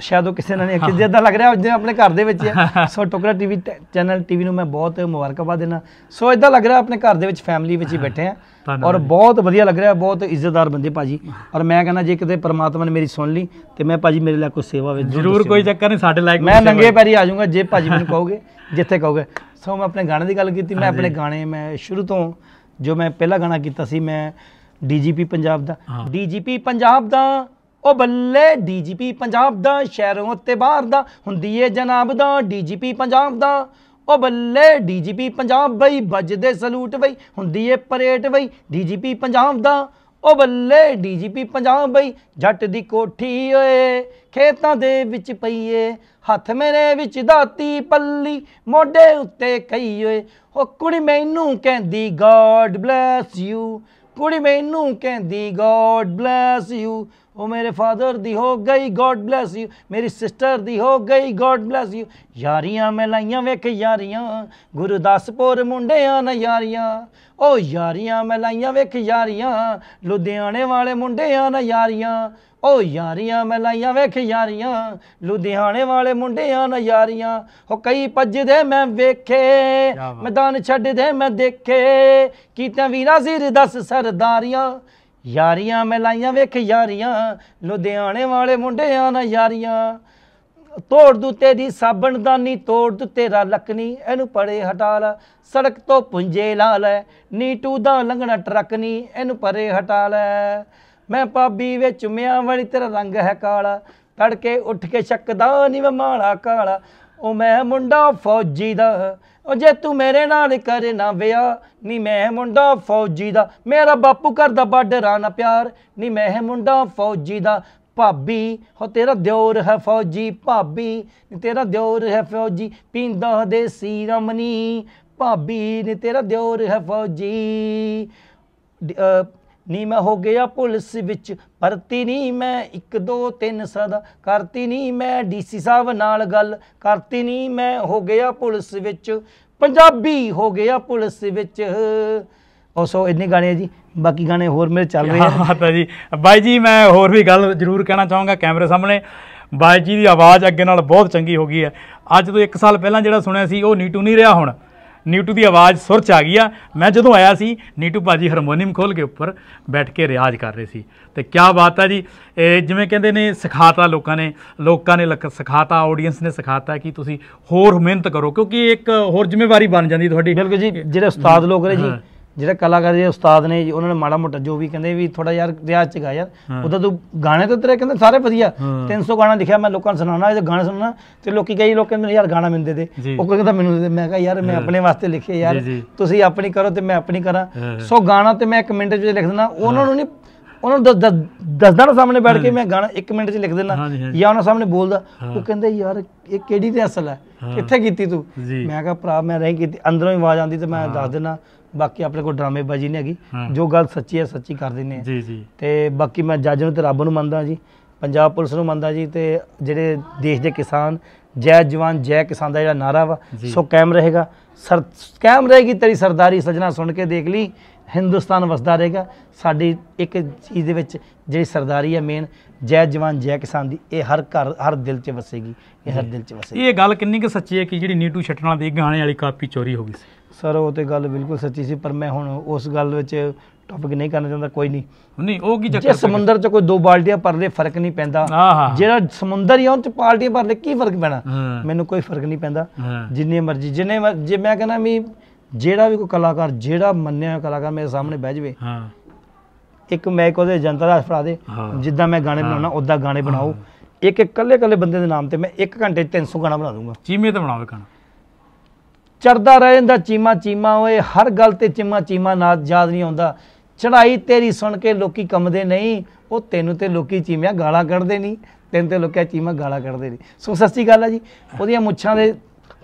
ਸ਼ਾਇਦ ਉਹ ਕਿਸੇ ਨਾਲ ਨਹੀਂ ਕਿਸੇ ਦਾ ਲੱਗ ਰਿਹਾ ਜਿਵੇਂ ਆਪਣੇ ਘਰ ਦੇ ਵਿੱਚ ਸੋ ਟੋਕਰਾ ਟੀਵੀ ਚੈਨਲ ਟੀਵੀ ਨੂੰ ਮੈਂ ਬਹੁਤ ਮੁਬਾਰਕਬਾਦ ਦੇਣਾ ਸੋ ਇਦਾਂ ਲੱਗ ਰਿਹਾ ਆਪਣੇ ਘਰ ਦੇ ਵਿੱਚ ਫੈਮਿਲੀ ਵਿੱਚ ਹੀ ਬੈਠੇ ਆ ਔਰ ਬਹੁਤ ਵਧੀਆ ਲੱਗ ਰਿਹਾ ਬਹੁਤ ਇੱਜ਼ਤਦਾਰ ਬੰਦੇ ਭਾਜੀ ਔਰ ਮੈਂ ਕਹਿੰਦਾ ਜੇ ਕਿਤੇ ਪਰਮਾਤਮਾ ਨੇ ਮੇਰੀ ਸੁਣ ਲਈ ਤੇ ਮੈਂ ਭਾਜੀ ਮੇਰੇ ਲਈ ਕੋਈ ਸੇਵਾ ਵਿੱਚ ਜ਼ਰੂਰ ਕੋਈ ਚੱਕਰ ਨਹੀਂ ਸਾਡੇ ਲਾਇਕ ਮੈਂ ਨੰਗੇ ਪੈਰੀ ਆ ਜਾਊਂਗਾ ਜੇ ਭਾਜੀ ਮੈਨੂੰ ਕਹੋਗੇ ਜਿੱਥੇ ਕਹੋਗੇ ਸੋ ਮੈਂ ਆਪਣੇ ਗਾਣੇ ਦੀ ਗੱਲ ਕੀਤੀ ਮੈਂ ਆਪਣੇ ਗਾਣੇ ਮੈਂ ਸ਼ੁਰੂ ਤੋਂ ਜੋ ਮੈਂ ਪਹਿਲਾ ਗਾਣਾ ਕੀਤਾ ਸੀ ਮੈਂ ਡੀਜੀਪੀ ਪੰਜਾਬ ਦਾ ਡੀਜੀਪੀ ਪੰਜਾਬ ਦਾ ਉਹ ਬੱਲੇ ਡੀਜੀਪੀ ਪੰਜਾਬ ਦਾ ਸ਼ਹਿਰੋਂ ਤੇ ਬਾਹਰ ਦਾ ਹੁੰਦੀ ਏ ਜਨਾਬ ਦਾ ਡੀਜੀਪੀ ਪੰਜਾਬ ਦਾ ਉਹ ਬੱਲੇ ਡੀਜੀਪੀ ਪੰਜਾਬ ਬਈ ਵੱਜਦੇ ਸਲੂਟ ਬਈ ਹੁੰਦੀ ਏ ਪਰੇਡ ਬਈ ਡੀਜੀਪੀ ਪੰਜਾਬ ਦਾ ਉਹ ਬੱਲੇ ਡੀਜੀਪੀ ਪੰਜਾਬ ਬਈ ਜੱਟ ਦੀ ਕੋਠੀ ਓਏ ਖੇਤਾਂ ਦੇ ਵਿੱਚ ਪਈਏ ਹੱਥ ਮੇਰੇ ਵਿੱਚ ਦਾਤੀ ਪੱਲੀ ਮੋਢੇ ਉੱਤੇ ਕਈ ਓਏ ਹੋ ਕੁੜੀ ਮੈਨੂੰ ਕਹਿੰਦੀ ਗੋਡ ਬlesਸ ਯੂ ਕੁੜੀ ਮੈਨੂੰ ਕਹਿੰਦੀ ਗੋਡ ਬlesਸ ਯੂ ਉਹ ਮੇਰੇ ਫਾਦਰ ਦੀ ਹੋ ਗਈ ਗੋਡ ਬlesਸ ਯੂ ਮੇਰੀ ਸਿਸਟਰ ਦੀ ਹੋ ਗਈ ਗੋਡ ਬlesਸ ਯੂ ਯਾਰੀਆਂ ਮੈਂ ਲਾਈਆਂ ਵੇਖ ਯਾਰੀਆਂ ਗੁਰਦਾਸਪੁਰ ਮੁੰਡਿਆਂ ਨਾਲ ਯਾਰੀਆਂ ਉਹ ਯਾਰੀਆਂ ਮੈਂ ਲਾਈਆਂ ਵੇਖ ਯਾਰੀਆਂ ਲੁਧਿਆਣੇ ਵਾਲੇ ਮੁੰਡਿਆਂ ਨਾਲ ਯਾਰੀਆਂ ਓ ਯਾਰੀਆਂ ਮੈਂ ਲਾਈਆਂ ਵੇਖ ਯਾਰੀਆਂ ਲੁਧਿਆਣੇ ਵਾਲੇ ਮੁੰਡਿਆਂ ਨਾਲ ਯਾਰੀਆਂ ਹੋ ਕਈ ਭੱਜਦੇ ਮੈਂ ਵੇਖੇ ਮੈਦਾਨ ਛੱਡਦੇ ਮੈਂ ਦੇਖੇ ਕੀਤਾ ਵੀਰਾ ਸਿਰ ਦੱਸ ਸਰਦਾਰੀਆਂ ਯਾਰੀਆਂ ਮੈਂ ਲਾਈਆਂ ਵੇਖ ਯਾਰੀਆਂ ਲੁਧਿਆਣੇ ਵਾਲੇ ਮੁੰਡਿਆਂ ਨਾਲ ਯਾਰੀਆਂ ਤੋੜ ਦੂ ਤੇਰੀ ਸਾਬਣ ਦਾਨੀ ਤੋੜ ਦੂ ਤੇਰਾ ਲਕਨੀ ਇਹਨੂੰ ਪਰੇ ਹਟਾ ਲੈ ਸੜਕ ਤੋਂ ਪੁੰਜੇ ਲਾ ਲੈ ਨੀਟੂ ਦਾ ਲੰਘਣਾ ਟਰੱਕ ਨੀ ਇਹਨੂੰ ਪਰੇ ਹਟਾ ਲੈ ਮੈਂ ਪਾਬੀ ਵਿੱਚ ਮਿਆਂ ਵਾਲੀ ਤੇਰਾ ਰੰਗ ਹੈ ਕਾਲਾ ਤੜਕੇ ਉੱਠ ਕੇ ਛੱਕਦਾ ਨਹੀਂ ਮੈਂ ਮਾਲਾ ਕਾਲਾ ਉਹ ਮੈਂ ਮੁੰਡਾ ਫੌਜੀ ਦਾ ਉਹ ਜੇ ਤੂੰ ਮੇਰੇ ਨਾਲ ਕਰਨਾ ਵਿਆਹ ਨੀ ਮੈਂ ਮੁੰਡਾ ਫੌਜੀ ਦਾ ਮੇਰਾ ਬਾਪੂ ਕਰਦਾ ਬਾਡਰਾਂ ਨਾਲ ਪਿਆਰ ਨੀ ਮੈਂ ਮੁੰਡਾ ਫੌਜੀ ਦਾ ਭਾਬੀ ਹੋ ਤੇਰਾ ਦਿਉਰ ਹੈ ਫੌਜੀ ਭਾਬੀ ਤੇਰਾ ਦਿਉਰ ਹੈ ਫੌਜੀ ਪੀਂਦਾ ਦੇਸੀ ਰਮਨੀ ਭਾਬੀ ਨੇ ਤੇਰਾ ਦਿਉਰ ਹੈ ਫੌਜੀ ਨੀ ਮੈਂ ਹੋ ਗਿਆ ਪੁਲਿਸ ਵਿੱਚ ਪਰਤੀ ਨਹੀਂ ਮੈਂ 1 2 3 ਸਦਾ ਕਰਤੀ ਨਹੀਂ ਮੈਂ ਡੀਸੀ ਸਾਹਿਬ ਨਾਲ ਗੱਲ ਕਰਤੀ ਨਹੀਂ ਮੈਂ ਹੋ ਗਿਆ ਪੁਲਿਸ ਵਿੱਚ ਪੰਜਾਬੀ ਹੋ ਗਿਆ ਪੁਲਿਸ ਵਿੱਚ ਉਹ ਸੋ ਇੰਨੇ ਗਾਣੇ ਆ ਜੀ ਬਾਕੀ ਗਾਣੇ ਹੋਰ ਮੇਰੇ ਚੱਲ ਰਹੇ ਆ ਹਾਂ ਤਾਂ ਜੀ ਬਾਈ ਜੀ ਮੈਂ ਹੋਰ ਵੀ ਗੱਲ ਜ਼ਰੂਰ ਕਹਿਣਾ ਚਾਹਾਂਗਾ ਕੈਮਰੇ ਸਾਹਮਣੇ ਬਾਈ ਜੀ ਦੀ ਆਵਾਜ਼ ਅੱਗੇ ਨਾਲ ਬਹੁਤ ਚੰਗੀ ਹੋ ਗਈ ਹੈ ਅੱਜ ਤੋਂ 1 ਸਾਲ ਪਹਿਲਾਂ ਜਿਹੜਾ ਸੁਣਿਆ ਸੀ ਉਹ ਨੀਟੂ ਨਹੀਂ ਰਿਹਾ ਹੁਣ ਨੀਟੂ ਦੀ ਆਵਾਜ਼ ਸੁਰ ਚ ਆ ਗਈ ਆ ਮੈਂ ਜਦੋਂ ਆਇਆ ਸੀ ਨੀਟੂ ਬਾਜੀ ਹਾਰਮੋਨੀਅਮ ਖੋਲ ਕੇ ਉੱਪਰ ਬੈਠ ਕੇ ਰਿਆਜ਼ ਕਰ ਰਹੇ ਸੀ ਤੇ ਕੀ ਬਾਤ ਆ ਜੀ ਜਿਵੇਂ ਕਹਿੰਦੇ ਨੇ ਸਿਖਾਤਾ ਲੋਕਾਂ ਨੇ ਲੋਕਾਂ ਨੇ ਸਿਖਾਤਾ ਆਡੀਅנס ਨੇ ਸਿਖਾਤਾ ਕਿ ਤੁਸੀਂ ਹੋਰ ਮਿਹਨਤ ਕਰੋ ਕਿਉਂਕਿ ਇੱਕ ਹੋਰ ਜ਼ਿੰਮੇਵਾਰੀ ਬਣ ਜਾਂਦੀ ਤੁਹਾਡੀ ਬਿਲਕੁਲ ਜੀ ਜਿਹੜੇ ਉਸਤਾਦ ਲੋਕ ਨੇ ਜੀ ਜਿਹੜਾ ਕਲਾਕਾਰ ਜੀ ਉਸਤਾਦ ਨੇ ਉਹਨਾਂ ਨੇ ਮਾੜਾ ਮੋਟਾ ਜੋ ਵੀ ਕਹਿੰਦੇ ਵੀ ਥੋੜਾ ਯਾਰ ਰਿਆਜ਼ ਚ ਗਾ ਯਾਰ ਉਹਦਾ ਤੂੰ ਗਾਣੇ ਤਾਂ ਤੇਰੇ ਕਹਿੰਦੇ ਸਾਰੇ ਵਧੀਆ 300 ਗਾਣਾ ਲਿਖਿਆ ਮੈਂ ਲੋਕਾਂ ਨੂੰ ਸੁਣਾਉਣਾ ਇਹ ਗਾਣੇ ਸੁਣਨਾ ਤੇ ਲੋਕੀ ਕਈ ਲੋਕ ਕਹਿੰਦੇ ਯਾਰ ਗਾਣਾ ਮੈਨੂੰ ਦੇ ਦੇ ਉਹ ਕਹਿੰਦਾ ਮੈਨੂੰ ਦੇ ਮੈਂ ਕਹਾ ਯਾਰ ਮੈਂ ਆਪਣੇ ਵਾਸਤੇ ਲਿਖੇ ਯਾਰ ਤੁਸੀਂ ਆਪਣੀ ਕਰੋ ਤੇ ਮੈਂ ਆਪਣੀ ਕਰਾਂ ਸੋ ਗਾਣਾ ਤੇ ਮੈਂ 1 ਮਿੰਟ ਵਿੱਚ ਲਿਖ ਦਿੰਦਾ ਉਹਨਾਂ ਨੂੰ ਨਹੀਂ ਉਹਨਾਂ ਨੂੰ ਦੱਸਦਾ ਨਾ ਸਾਹਮਣੇ ਬੈਠ ਕੇ ਮੈਂ ਗਾਣਾ 1 ਮਿੰਟ 'ਚ ਲਿਖ ਦਿੰਦਾ ਜਾਂ ਉਹਨਾਂ ਸਾਹਮਣੇ ਬੋਲਦਾ ਉਹ ਕਹਿੰਦੇ ਯਾਰ ਇਹ ਕਿਹੜੀ ਅਸਲ ਹੈ ਕਿੱਥੇ ਕੀਤੀ ਤੂੰ ਮੈਂ ਕਹਾ ਭਰਾ ਮੈਂ ਰਹੀ ਕੀਤੀ ਅੰਦਰੋਂ ਹੀ ਆਵਾਜ਼ ਆਉਂਦੀ ਤੇ ਮੈਂ ਦੱਸ ਦਿੰਦਾ ਬਾਕੀ ਆਪਣੇ ਕੋਲ ਡਰਾਮੇਬਾਜ਼ੀ ਨਹੀਂ ਹੈਗੀ ਜੋ ਗੱਲ ਸੱਚੀ ਹੈ ਸੱਚੀ ਕਰ ਦਿੰਨੇ ਆ ਜੀ ਜੀ ਤੇ ਬਾਕੀ ਮੈਂ ਜੱਜ ਨੂੰ ਤੇ ਰੱਬ ਨੂੰ ਮੰਨਦਾ ਜੀ ਪੰਜਾਬ ਪੁਲਿਸ ਨੂੰ ਮੰਨਦਾ ਜੀ ਤੇ ਜਿਹੜੇ ਦੇਸ਼ ਦੇ ਕਿਸਾਨ ਜੈ ਜਵਾਨ ਜੈ ਕਿਸਾਨ ਦਾ ਜਿਹੜਾ ਨਾਰਾ ਵਾ ਸੋ ਕਾਇਮ ਰਹੇਗਾ ਸਰ ਕਾਇਮ ਰਹੇਗੀ ਤੇਰੀ ਸਰਦਾਰੀ ਸਜਣਾ ਸੁਣ ਕੇ ਦੇਖ ਲਈ ਹਿੰਦੁਸਤਾਨ ਵਸਦਾ ਰਹੇਗਾ ਸਾਡੀ ਇੱਕ ਚੀਜ਼ ਦੇ ਵਿੱਚ ਜਿਹੜੀ ਸਰਦਾਰੀ ਹੈ ਮੇਨ ਜੈ ਜਵਾਨ ਜੈ ਕਿਸਾਨ ਦੀ ਇਹ ਹਰ ਘਰ ਹਰ ਦਿਲ 'ਚ ਵਸੇਗੀ ਇਹ ਹਰ ਦਿਲ 'ਚ ਵਸੇਗੀ ਇਹ ਗੱਲ ਕਿੰਨੀ ਕਿ ਸੱਚੀ ਹੈ ਕਿ ਜਿਹੜੀ ਨੀਟੂ ਛਟਣਾ ਦੇ ਗਾਣੇ ਵਾਲੀ ਕਾਪੀ ਚੋਰੀ ਹੋ ਗਈ ਸੀ ਸਰ ਉਹ ਤੇ ਗੱਲ ਬਿਲਕੁਲ ਸੱਚੀ ਸੀ ਪਰ ਮੈਂ ਹੁਣ ਉਸ ਗੱਲ ਵਿੱਚ ਟੌਪਿਕ ਨਹੀਂ ਕਰਨਾ ਚਾਹੁੰਦਾ ਕੋਈ ਨਹੀਂ ਨਹੀਂ ਉਹ ਕੀ ਚੱਕਰ ਜੇ ਸਮੁੰਦਰ 'ਚ ਕੋਈ ਦੋ ਬਾਲਟੀਆਂ ਭਰ ਫਰਕ ਨਹੀਂ ਪੈਂਦਾ ਜਿਹੜਾ ਸਮੁੰਦਰ ਹੀ ਆ ਉਹ 'ਚ ਬਾਲਟੀਆਂ ਭਰ ਕੀ ਫਰਕ ਪੈਣਾ ਮੈਨੂੰ ਕੋਈ ਫਰਕ ਨਹੀਂ ਪੈਂਦਾ ਜਿੰਨੀ ਮਰਜ਼ੀ ਜਿੰਨੇ ਜੇ ਮੈਂ ਕਹਿੰਦਾ ਵੀ ਜਿਹੜਾ ਵੀ ਕੋਈ ਕਲਾਕਾਰ ਜਿਹੜਾ ਮੰਨਿਆ ਕਲਾਕਾਰ ਮੇਰੇ ਸਾਹਮਣੇ ਬਹਿ ਜਵੇ ਹਾਂ ਇੱਕ ਮੈਂ ਇੱਕ ਉਹਦੇ ਜਨਤਾ ਦਾ ਫੜਾ ਦੇ ਜਿੱਦਾਂ ਮੈਂ ਗਾਣੇ ਬਣਾਉਣਾ ਉਦਾਂ ਗਾਣੇ ਬਣਾਓ ਇੱਕ ਇੱਕ ਕੱਲੇ ਕੱਲੇ ਬੰਦੇ ਦੇ ਨਾਮ ਤੇ ਮੈਂ 1 ਘੰਟੇ 300 ਗਾਣਾ ਬਣਾ ਦੂੰਗਾ ਚੀਮੇ ਤੇ ਬਣਾਵੇ ਗਾਣਾ ਚੜਦਾ ਰਹਿ ਜਾਂਦਾ ਚੀਮਾ ਚੀਮਾ ਓਏ ਹਰ ਗੱਲ ਤੇ ਚੀਮਾ ਚੀਮਾ ਨਾ ਯਾਦ ਨਹੀਂ ਆਉਂਦਾ ਚੜਾਈ ਤੇਰੀ ਸੁਣ ਕੇ ਲੋਕੀ ਕੰਮਦੇ ਨਹੀਂ ਉਹ ਤੈਨੂੰ ਤੇ ਲੋਕੀ ਚੀਮਿਆ ਗਾਲਾਂ ਕੱਢਦੇ ਨਹੀਂ ਤੈਨੂੰ ਤੇ ਲੋਕਿਆ ਚੀਮਾ ਗਾਲਾਂ ਕੱਢਦੇ ਨਹੀਂ ਸੋ ਸੱਚੀ ਗੱਲ ਆ ਜੀ ਉਹਦੀਆਂ ਮੁੱਛਾਂ ਦੇ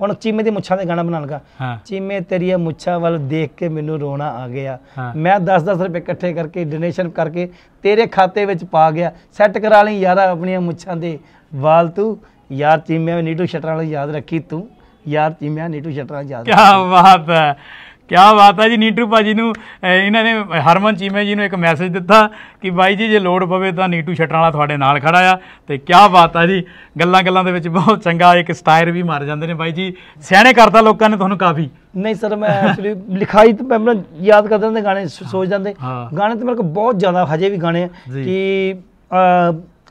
ਹੁਣ ਚੀਮੇ ਦੀ ਮੁੱਛਾਂ ਦੇ ਗਾਣਾ ਬਣਾਣਗਾ ਦਾ ਚੀਮੇ ਤੇਰੀਆਂ ਮੁੱਛਾਂ ਵੱਲ ਦੇਖ ਕੇ ਮੈਨੂੰ ਰੋਣਾ ਆ ਗਿਆ ਮੈਂ 10-10 ਰੁਪਏ ਇਕੱਠੇ ਕਰਕੇ ਡੋਨੇਸ਼ਨ ਕਰਕੇ ਤੇਰੇ ਖਾਤੇ ਵਿੱਚ ਪਾ ਗਿਆ ਸੈੱਟ ਕਰਾ ਲਈ ਯਾਰਾ ਆਪਣੀਆਂ ਮੁੱਛਾਂ ਦੇ ਵਾਲ ਤੂੰ ਯਾਰ ਚੀਮੇ ਨੀਟੂ ਸ਼ਟਰਾਂ ਵਾਲੀ ਯਾਦ ਰੱਖੀ ਤੂੰ ਯਾਰ ਚੀਮੇ ਨੀਟੂ ਸ਼ਟਰਾਂ ਯਾਦ ਕੀ ਬਾਤ ਹੈ ਕਿਆ ਬਾਤ ਹੈ ਜੀ ਨੀਟੂ ਭਾਜੀ ਨੂੰ ਇਹਨਾਂ ਨੇ ਹਰਮਨ ਚੀਮੇ ਜੀ ਨੂੰ ਇੱਕ ਮੈਸੇਜ ਦਿੱਤਾ ਕਿ ਬਾਈ ਜੀ ਜੇ ਲੋੜ ਪਵੇ ਤਾਂ ਨੀਟੂ ਛੱਟਣ ਵਾਲਾ ਤੁਹਾਡੇ ਨਾਲ ਖੜਾ ਆ ਤੇ ਕਿਆ ਬਾਤ ਹੈ ਜੀ ਗੱਲਾਂ ਗੱਲਾਂ ਦੇ ਵਿੱਚ ਬਹੁਤ ਚੰਗਾ ਇੱਕ ਸਟਾਇਰ ਵੀ ਮਾਰ ਜਾਂਦੇ ਨੇ ਬਾਈ ਜੀ ਸਿਆਣੇ ਕਰਦਾ ਲੋਕਾਂ ਨੇ ਤੁਹਾਨੂੰ ਕਾਫੀ ਨਹੀਂ ਸਰ ਮੈਂ ਐਕਚੁਅਲੀ ਲਿਖਾਈ ਤੇ ਮੈਂ ਯਾਦ ਕਰਦਾ ਨੇ ਗਾਣੇ ਸੋਚ ਜਾਂਦੇ ਗਾਣੇ ਤੇ ਮੇਰੇ ਕੋਲ ਬਹੁਤ ਜ਼ਿਆਦਾ ਹਜੇ ਵੀ ਗਾਣੇ ਕਿ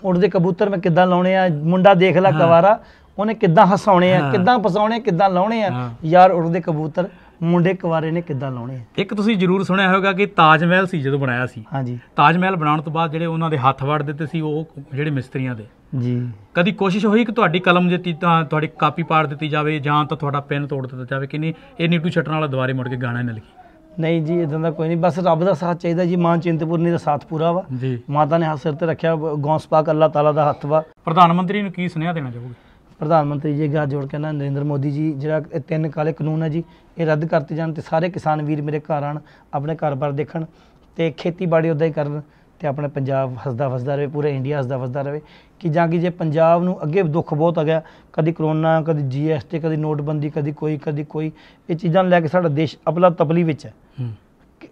ਉੜਦੇ ਕਬੂਤਰ ਮੈਂ ਕਿੱਦਾਂ ਲਾਉਣੇ ਆ ਮੁੰਡਾ ਦੇਖ ਲੈ ਕਵਾਰਾ ਉਹਨੇ ਕਿੱਦਾਂ ਹਸਾਉਣੇ ਆ ਕਿੱਦਾਂ ਫਸਾਉਣੇ ਕਿੱਦਾਂ ਲਾਉਣੇ ਆ ਯਾਰ ਉੜਦੇ ਕਬੂਤਰ ਮੁੰਡੇ ਕੁਵਾਰੇ ਨੇ ਕਿੱਦਾਂ ਲਾਉਣੇ ਇੱਕ ਤੁਸੀਂ ਜ਼ਰੂਰ ਸੁਣਿਆ ਹੋਵੇਗਾ ਕਿ ਤਾਜ ਮਹਿਲ ਸੀ ਜਦੋਂ ਬਣਾਇਆ ਸੀ ਹਾਂਜੀ ਤਾਜ ਮਹਿਲ ਬਣਾਉਣ ਤੋਂ ਬਾਅਦ ਜਿਹੜੇ ਉਹਨਾਂ ਦੇ ਹੱਥ ਵੜ ਦਿੱਤੇ ਸੀ ਉਹ ਜਿਹੜੇ ਮਿਸਤਰੀਆਂ ਦੇ ਜੀ ਕਦੀ ਕੋਸ਼ਿਸ਼ ਹੋਈ ਕਿ ਤੁਹਾਡੀ ਕਲਮ ਦਿੱਤੀ ਤਾਂ ਤੁਹਾਡੀ ਕਾਪੀ ਪਾੜ ਦਿੱਤੀ ਜਾਵੇ ਜਾਂ ਤਾਂ ਤੁਹਾਡਾ ਪੈਨ ਤੋੜ ਦਿੱਤਾ ਜਾਵੇ ਕਿ ਨਹੀਂ ਇਹ ਨੀਟੂ ਛੱਟਣ ਵਾਲਾ ਦੁਬਾਰੇ ਮੁੜ ਕੇ ਗਾਣਾ ਨਹੀਂ ਲਿਖੀ ਨਹੀਂ ਜੀ ਇਦਾਂ ਦਾ ਕੋਈ ਨਹੀਂ ਬਸ ਰੱਬ ਦਾ ਸਾਥ ਚਾਹੀਦਾ ਜੀ ਮਾਂ ਚਿੰਤਪੁਰਨੀ ਦਾ ਸਾਥ ਪੂਰਾ ਵਾ ਮਾਤਾ ਨੇ ਹੱਥ ਸਿਰ ਤੇ ਰੱਖਿਆ ਗੌਂਸ ਪਾਕ ਅੱਲਾਹ ਤਾਲਾ ਦਾ ਹੱਥ ਵਾ ਪ੍ਰਧਾਨ ਮੰਤਰੀ ਨੂੰ ਕੀ ਸੁਨੇਹਾ ਦੇਣਾ ਚਾਹੋਗੇ ਪ੍ਰਧਾਨ ਮੰਤਰੀ ਜੀ ਅੱਗੇ ਜੋੜ ਕੇ ਨਾ ਨਰਿੰਦਰ ਮੋਦੀ ਜੀ ਜਿਹੜਾ ਇਹ ਤਿੰਨ ਕਾਲੇ ਕਾਨੂੰਨ ਹੈ ਜੀ ਇਹ ਰੱਦ ਕਰਤੇ ਜਾਣ ਤੇ ਸਾਰੇ ਕਿਸਾਨ ਵੀਰ ਮੇਰੇ ਘਰ ਆਣ ਆਪਣੇ ਘਰ-ਬਾਰ ਦੇਖਣ ਤੇ ਖੇਤੀਬਾੜੀ ਉਦਾਂ ਹੀ ਕਰਨ ਤੇ ਆਪਣੇ ਪੰਜਾਬ ਹੱਸਦਾ ਵਸਦਾ ਰਹੇ ਪੂਰੇ ਇੰਡੀਆ ਹੱਸਦਾ ਵਸਦਾ ਰਹੇ ਕਿ ਜਾਂ ਕਿ ਜੇ ਪੰਜਾਬ ਨੂੰ ਅੱਗੇ ਦੁੱਖ ਬਹੁਤ ਆ ਗਿਆ ਕਦੀ ਕਰੋਨਾ ਕਦੀ ਜੀਐਸਟੀ ਕਦੀ ਨੋਟਬੰਦੀ ਕਦੀ ਕੋਈ ਕਦੀ ਕੋਈ ਇਹ ਚੀਜ਼ਾਂ ਲੈ ਕੇ ਸਾਡਾ ਦੇਸ਼ ਅਪਲਾ ਤਪਲੀ ਵਿੱਚ ਹੈ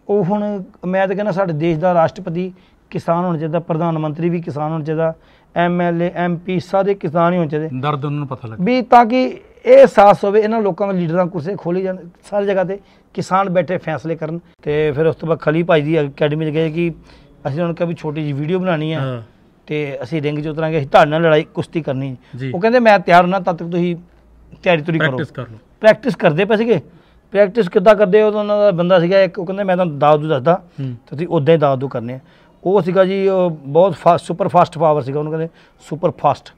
ਉਹ ਹੁਣ ਮੈਂ ਤਾਂ ਕਹਿੰਦਾ ਸਾਡੇ ਦੇਸ਼ ਦਾ ਰਾਸ਼ਟਰਪਤੀ ਕਿਸਾਨ ਹੋਣ ਚਾਹੀਦਾ ਪ੍ਰਧਾਨ ਮੰਤਰੀ ਵੀ ਕਿਸਾਨ ਹੋਣ ਚਾਹੀਦਾ ਐਮਐਲਏ ਐਮਪੀ ਸਾਰੇ ਕਿਸਾਨ ਹੀ ਹੋ ਚਾਹੀਦੇ ਦਰਦ ਉਹਨਾਂ ਨੂੰ ਪਤਾ ਲੱਗੇ ਵੀ ਤਾਂ ਕਿ ਇਹ ਅਹਿਸਾਸ ਹੋਵੇ ਇਹਨਾਂ ਲੋਕਾਂ ਦੇ ਲੀਡਰਾਂ ਕੁਰਸੇ ਖੋਲੀ ਜਾਣ ਸਾਰੇ ਜਗ੍ਹਾ ਤੇ ਕਿਸਾਨ ਬੈਠੇ ਫੈਸਲੇ ਕਰਨ ਤੇ ਫਿਰ ਉਸ ਤੋਂ ਬਾਅਦ ਖਲੀ ਭਾਈ ਦੀ ਅਕੈਡਮੀ 'ਚ ਗਏ ਕਿ ਅਸੀਂ ਉਹਨਾਂ ਨੂੰ ਕਿਹਾ ਵੀ ਛੋਟੀ ਜੀ ਵੀਡੀਓ ਬਣਾਣੀ ਹੈ ਤੇ ਅਸੀਂ ਰਿੰਗ 'ਚ ਉਤਰਾਂਗੇ ਅਸੀਂ ਤੁਹਾਡੇ ਨਾਲ ਲੜਾਈ ਕੁਸ਼ਤੀ ਕਰਨੀ ਉਹ ਕਹਿੰਦੇ ਮੈਂ ਤਿਆਰ ਨਾ ਤਦ ਤੱਕ ਤੁਸੀਂ ਤਿਆਰੀ ਤੁਰੀ ਕਰੋ ਪ੍ਰੈਕਟਿਸ ਕਰ ਲਓ ਪ੍ਰੈਕਟਿਸ ਕਰਦੇ ਪਏ ਸੀਗੇ ਪ੍ਰੈਕਟਿਸ ਕਿੱਦਾਂ ਕਰਦੇ ਉਹ ਉਹਨਾਂ ਦਾ ਬੰਦਾ ਸੀਗਾ ਇੱਕ ਉਹ ਕਹਿੰਦੇ ਮੈਂ ਤੁਹਾਨੂੰ ਦਾਦੂ ਦੱਸਦਾ ਤੁਸੀਂ ਉਦਾਂ ਹੀ ਦਾਦੂ ਕਰਨੇ ਆ ਉਹ ਸੀਗਾ ਜੀ ਬਹੁਤ ਫਾਸਟ ਸੁਪਰ ਫਾਸਟ ਪਾਵਰ ਸੀਗਾ ਉਹਨੂੰ ਕਹਿੰਦੇ ਸੁਪਰ ਫਾਸਟ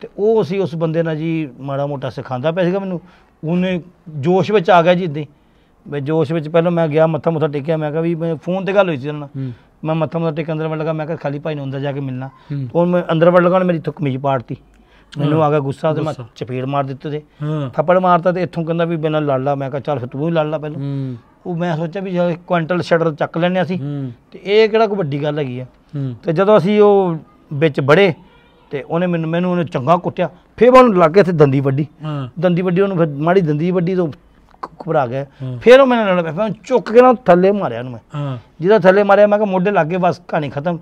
ਤੇ ਉਹ ਸੀ ਉਸ ਬੰਦੇ ਨਾਲ ਜੀ ਮਾੜਾ ਮੋਟਾ ਸਿਖਾਉਂਦਾ ਪਿਆ ਸੀਗਾ ਮੈਨੂੰ ਉਹਨੇ ਜੋਸ਼ ਵਿੱਚ ਆ ਗਿਆ ਜੀ ਇਦਾਂ ਮੈਂ ਜੋਸ਼ ਵਿੱਚ ਪਹਿਲਾਂ ਮੈਂ ਗਿਆ ਮੱਥਾ ਮੁੱਥਾ ਟੇਕਿਆ ਮੈਂ ਕਿਹਾ ਵੀ ਫੋਨ ਤੇ ਗੱਲ ਹੋਈ ਸੀ ਉਹਨਾਂ ਨਾਲ ਮੈਂ ਮੱਥਾ ਮੁੱਥਾ ਟੇਕ ਅੰਦਰ ਵੜ ਲਗਾ ਮੈਂ ਕਿਹਾ ਖਾਲੀ ਭਾਈ ਨੂੰ ਅੰਦਰ ਜਾ ਕੇ ਮਿਲਣਾ ਉਹ ਮੈਂ ਅੰਦਰ ਵੜ ਲਗਾ ਮੇਰੀ ਥੁੱਕ ਕਮੀਜ਼ ਪਾੜਤੀ ਮੈਨੂੰ ਆ ਗਿਆ ਗੁੱਸਾ ਤੇ ਮੈਂ ਚਪੇੜ ਮਾਰ ਦਿੱਤੇ ਤੇ ਥੱਪੜ ਮਾਰਤਾ ਤੇ ਇੱਥੋਂ ਕਹਿੰਦਾ ਵੀ ਬਿਨਾਂ ਲੜ ਲਾ ਮੈਂ ਕਿਹਾ ਚੱਲ ਫਿਰ ਤੂੰ ਵੀ ਲੜ ਲਾ ਪਹਿਲਾਂ ਉਹ ਮੈਂ ਸੋਚਿਆ ਵੀ ਜੇ ਕੁਇੰਟਲ ਸ਼ਟਰ ਚੱਕ ਲੈਣੇ ਅਸੀਂ ਤੇ ਇਹ ਕਿਹੜਾ ਕੋਈ ਵੱਡੀ ਗੱਲ ਹੈਗੀ ਆ ਤੇ ਜਦੋਂ ਅਸੀਂ ਉਹ ਵਿੱਚ ਬੜੇ ਤੇ ਉਹਨੇ ਮੈਨੂੰ ਮੈਨੂੰ ਉਹਨੇ ਚੰਗਾ ਕੁੱਟਿਆ ਫੇਰ ਉਹਨੂੰ ਲੱਗ ਗਿਆ ਤੇ ਦੰਦੀ ਵੱਡੀ ਦੰਦੀ ਵੱਡੀ ਉਹਨੂੰ ਫਿਰ ਮਾੜੀ ਦੰਦੀ ਵੱਡੀ ਤੋਂ ਘਬਰਾ ਗਿਆ ਫਿਰ ਉਹ ਮੈਨੂੰ ਲੜ ਪਿਆ ਮੈਂ ਚੁੱਕ ਕੇ ਨਾ ਥੱਲੇ ਮਾਰਿਆ ਉਹਨੂੰ ਮੈਂ ਜਿਹਦਾ ਥੱਲੇ ਮਾਰਿਆ ਮੈਂ ਕਿ ਮੋਢੇ ਲੱਗੇ ਬਸ ਕਹਾਣੀ ਖਤਮ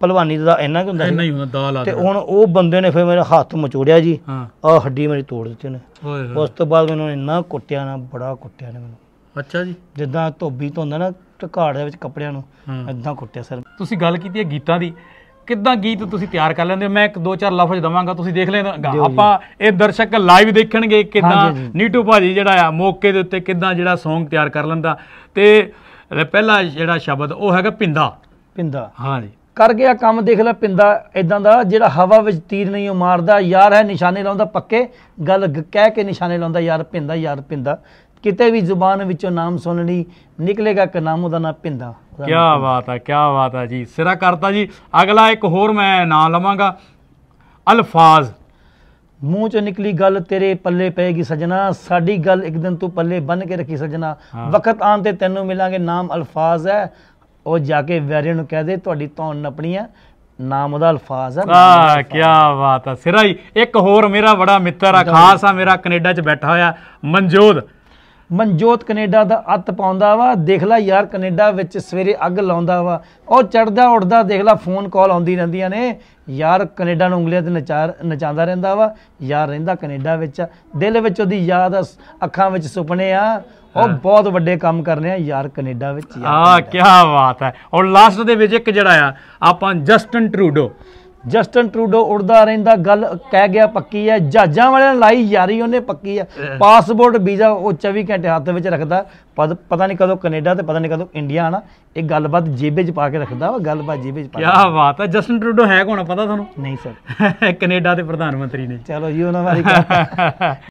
ਪਹਿਲਵਾਨੀ ਦਾ ਇੰਨਾ ਕਿ ਹੁੰਦਾ ਇੰਨਾ ਹੀ ਹੁੰਦਾ ਦਾਲ ਆ ਤੇ ਹੁਣ ਉਹ ਬੰਦੇ ਨੇ ਫਿਰ ਮੇਰੇ ਹੱਥ ਮਚੋੜਿਆ ਜੀ ਆ ਹੱਡੀ ਮੇਰੀ ਤੋੜ ਦਿੱਤੀ ਉਹਨੇ ਉਸ ਤੋਂ ਬਾਅਦ ਮੈਨੂੰ ਇੰਨਾ ਕੁੱਟਿਆ ਨਾ ਬੜਾ ਕੁੱਟਿਆ ਨੇ ਮੈਨੂੰ ਅੱਛਾ ਜੀ ਜਿੱਦਾਂ ਧੋਬੀ ਹੁੰਦਾ ਨਾ ਘਾੜ ਦੇ ਵਿੱਚ ਕੱਪੜਿਆਂ ਨੂੰ ਇਦਾਂ ਕੁੱਟਿਆ ਸਰ ਤੁਸੀਂ ਗੱਲ ਕੀਤੀ ਹੈ ਗੀਤਾਂ ਦੀ ਕਿੱਦਾਂ ਗੀਤ ਤੁਸੀਂ ਤਿਆਰ ਕਰ ਲੈਂਦੇ ਹੋ ਮੈਂ ਇੱਕ ਦੋ ਚਾਰ ਲਫ਼ਜ਼ ਦਵਾਂਗਾ ਤੁਸੀਂ ਦੇਖ ਲੈਣਾ ਆਪਾਂ ਇਹ ਦਰਸ਼ਕ ਲਾਈਵ ਦੇਖਣਗੇ ਕਿੱਦਾਂ ਨੀਟੂ ਭਾਜੀ ਜਿਹੜਾ ਆ ਮੌਕੇ ਦੇ ਉੱਤੇ ਕਿੱਦਾਂ ਜਿਹੜਾ Song ਤਿਆਰ ਕਰ ਲੈਂਦਾ ਤੇ ਪਹਿਲਾ ਜਿਹੜਾ ਸ਼ਬਦ ਉਹ ਹੈਗਾ ਪਿੰਦਾ ਪਿੰਦਾ ਹਾਂ ਜੀ ਕਰ ਗਿਆ ਕੰਮ ਦੇਖ ਲੈ ਪਿੰਦਾ ਇਦਾਂ ਦਾ ਜਿਹੜਾ ਹਵਾ ਵਿੱਚ ਤੀਰ ਨਹੀਂ ਉਹ ਮਾਰਦਾ ਯਾਰ ਹੈ ਨਿਸ਼ਾਨੇ ਲਾਉਂਦਾ ਪੱਕੇ ਗੱਲ ਕਹਿ ਕੇ ਨਿਸ਼ਾਨੇ ਲਾਉਂਦਾ ਯਾਰ ਪਿੰਦਾ ਯਾਰ ਪਿੰਦਾ ਕਿਤੇ ਵੀ ਜ਼ੁਬਾਨ ਵਿੱਚੋਂ ਨਾਮ ਸੁਣ ਲਈ ਨਿਕਲੇਗਾ ਨਾਮ ਉਹਦਾ ਨਾ ਪਿੰਦਾ ਕੀ ਬਾਤ ਆ ਕੀ ਬਾਤ ਆ ਜੀ ਸਿਰਾ ਕਰਤਾ ਜੀ ਅਗਲਾ ਇੱਕ ਹੋਰ ਮੈਂ ਨਾਂ ਲਵਾਂਗਾ ਅਲਫਾਜ਼ ਮੂੰਹ ਚ ਨਿਕਲੀ ਗੱਲ ਤੇਰੇ ਪੱਲੇ ਪੈਗੀ ਸਜਣਾ ਸਾਡੀ ਗੱਲ ਇੱਕ ਦਿਨ ਤੂੰ ਪੱਲੇ ਬੰਨ ਕੇ ਰੱਖੀ ਸਜਣਾ ਵਕਤ ਆਨ ਤੇ ਤੈਨੂੰ ਮਿਲਾਂਗੇ ਨਾਮ ਅਲਫਾਜ਼ ਹੈ ਉਹ ਜਾ ਕੇ ਵੈਰੀ ਨੂੰ ਕਹਦੇ ਤੁਹਾਡੀ ਤੌਣ ਨਪਣੀ ਆ ਨਾਮ ਉਹਦਾ ਅਲਫਾਜ਼ ਹੈ ਆ ਕੀ ਬਾਤ ਆ ਸਿਰਾ ਇੱਕ ਹੋਰ ਮੇਰਾ ਬੜਾ ਮਿੱਤਰ ਆ ਖਾਸ ਆ ਮੇਰਾ ਕੈਨੇਡਾ 'ਚ ਬੈਠਾ ਹੋਇਆ ਮਨਜੋਦ ਮਨਜੋਤ ਕੈਨੇਡਾ ਦਾ ਅੱਤ ਪਾਉਂਦਾ ਵਾ ਦੇਖ ਲੈ ਯਾਰ ਕੈਨੇਡਾ ਵਿੱਚ ਸਵੇਰੇ ਅੱਗ ਲਾਉਂਦਾ ਵਾ ਉਹ ਚੜਦਾ ਉੱਡਦਾ ਦੇਖ ਲੈ ਫੋਨ ਕਾਲ ਆਉਂਦੀ ਰਹਿੰਦੀਆਂ ਨੇ ਯਾਰ ਕੈਨੇਡਾ ਨੂੰ ਉਂਗਲੀਆਂ ਤੇ ਨਚਾਰ ਨਚਾਉਂਦਾ ਰਹਿੰਦਾ ਵਾ ਯਾਰ ਰਹਿੰਦਾ ਕੈਨੇਡਾ ਵਿੱਚ ਦਿਲ ਵਿੱਚ ਉਹਦੀ ਯਾਦ ਅੱਖਾਂ ਵਿੱਚ ਸੁਪਨੇ ਆ ਉਹ ਬਹੁਤ ਵੱਡੇ ਕੰਮ ਕਰਨੇ ਆ ਯਾਰ ਕੈਨੇਡਾ ਵਿੱਚ ਆ ਕੀ ਬਾਤ ਹੈ ਔਰ ਲਾਸਟ ਦੇ ਵਿੱਚ ਇੱਕ ਜਿਹੜਾ ਆ ਆਪਾਂ ਜਸਟਨ ਟਰੂਡੋ ਜਸਟਨ ਟਰੂਡੋ ਉੜਦਾ ਰਹਿੰਦਾ ਗੱਲ ਕਹਿ ਗਿਆ ਪੱਕੀ ਹੈ ਜਹਾਜ਼ਾਂ ਵਾਲਿਆਂ ਲਾਈ ਯਾਰੀ ਉਹਨੇ ਪੱਕੀ ਹੈ ਪਾਸਪੋਰਟ ਵੀਜ਼ਾ ਉਹ 24 ਘੰਟੇ ਹੱਥ ਵਿੱਚ ਰੱਖਦਾ ਪਤਾ ਨਹੀਂ ਕਦੋਂ ਕੈਨੇਡਾ ਤੇ ਪਤਾ ਨਹੀਂ ਕਦੋਂ ਇੰਡੀਆ ਆਣਾ ਇਹ ਗੱਲਬਾਤ ਜੇਬੇ 'ਚ ਪਾ ਕੇ ਰੱਖਦਾ ਵਾ ਗੱਲਬਾਤ ਜੇਬੇ 'ਚ ਪਾ ਕੀ ਬਾਤ ਹੈ ਜਸਟਨ ਟਰੂਡੋ ਹੈ ਕੋਣਾ ਪਤਾ ਤੁਹਾਨੂੰ ਨਹੀਂ ਸਰ ਕੈਨੇਡਾ ਦੇ ਪ੍ਰਧਾਨ ਮੰਤਰੀ ਨੇ ਚਲੋ ਜੀ ਉਹਨਾਂ ਬਾਰੇ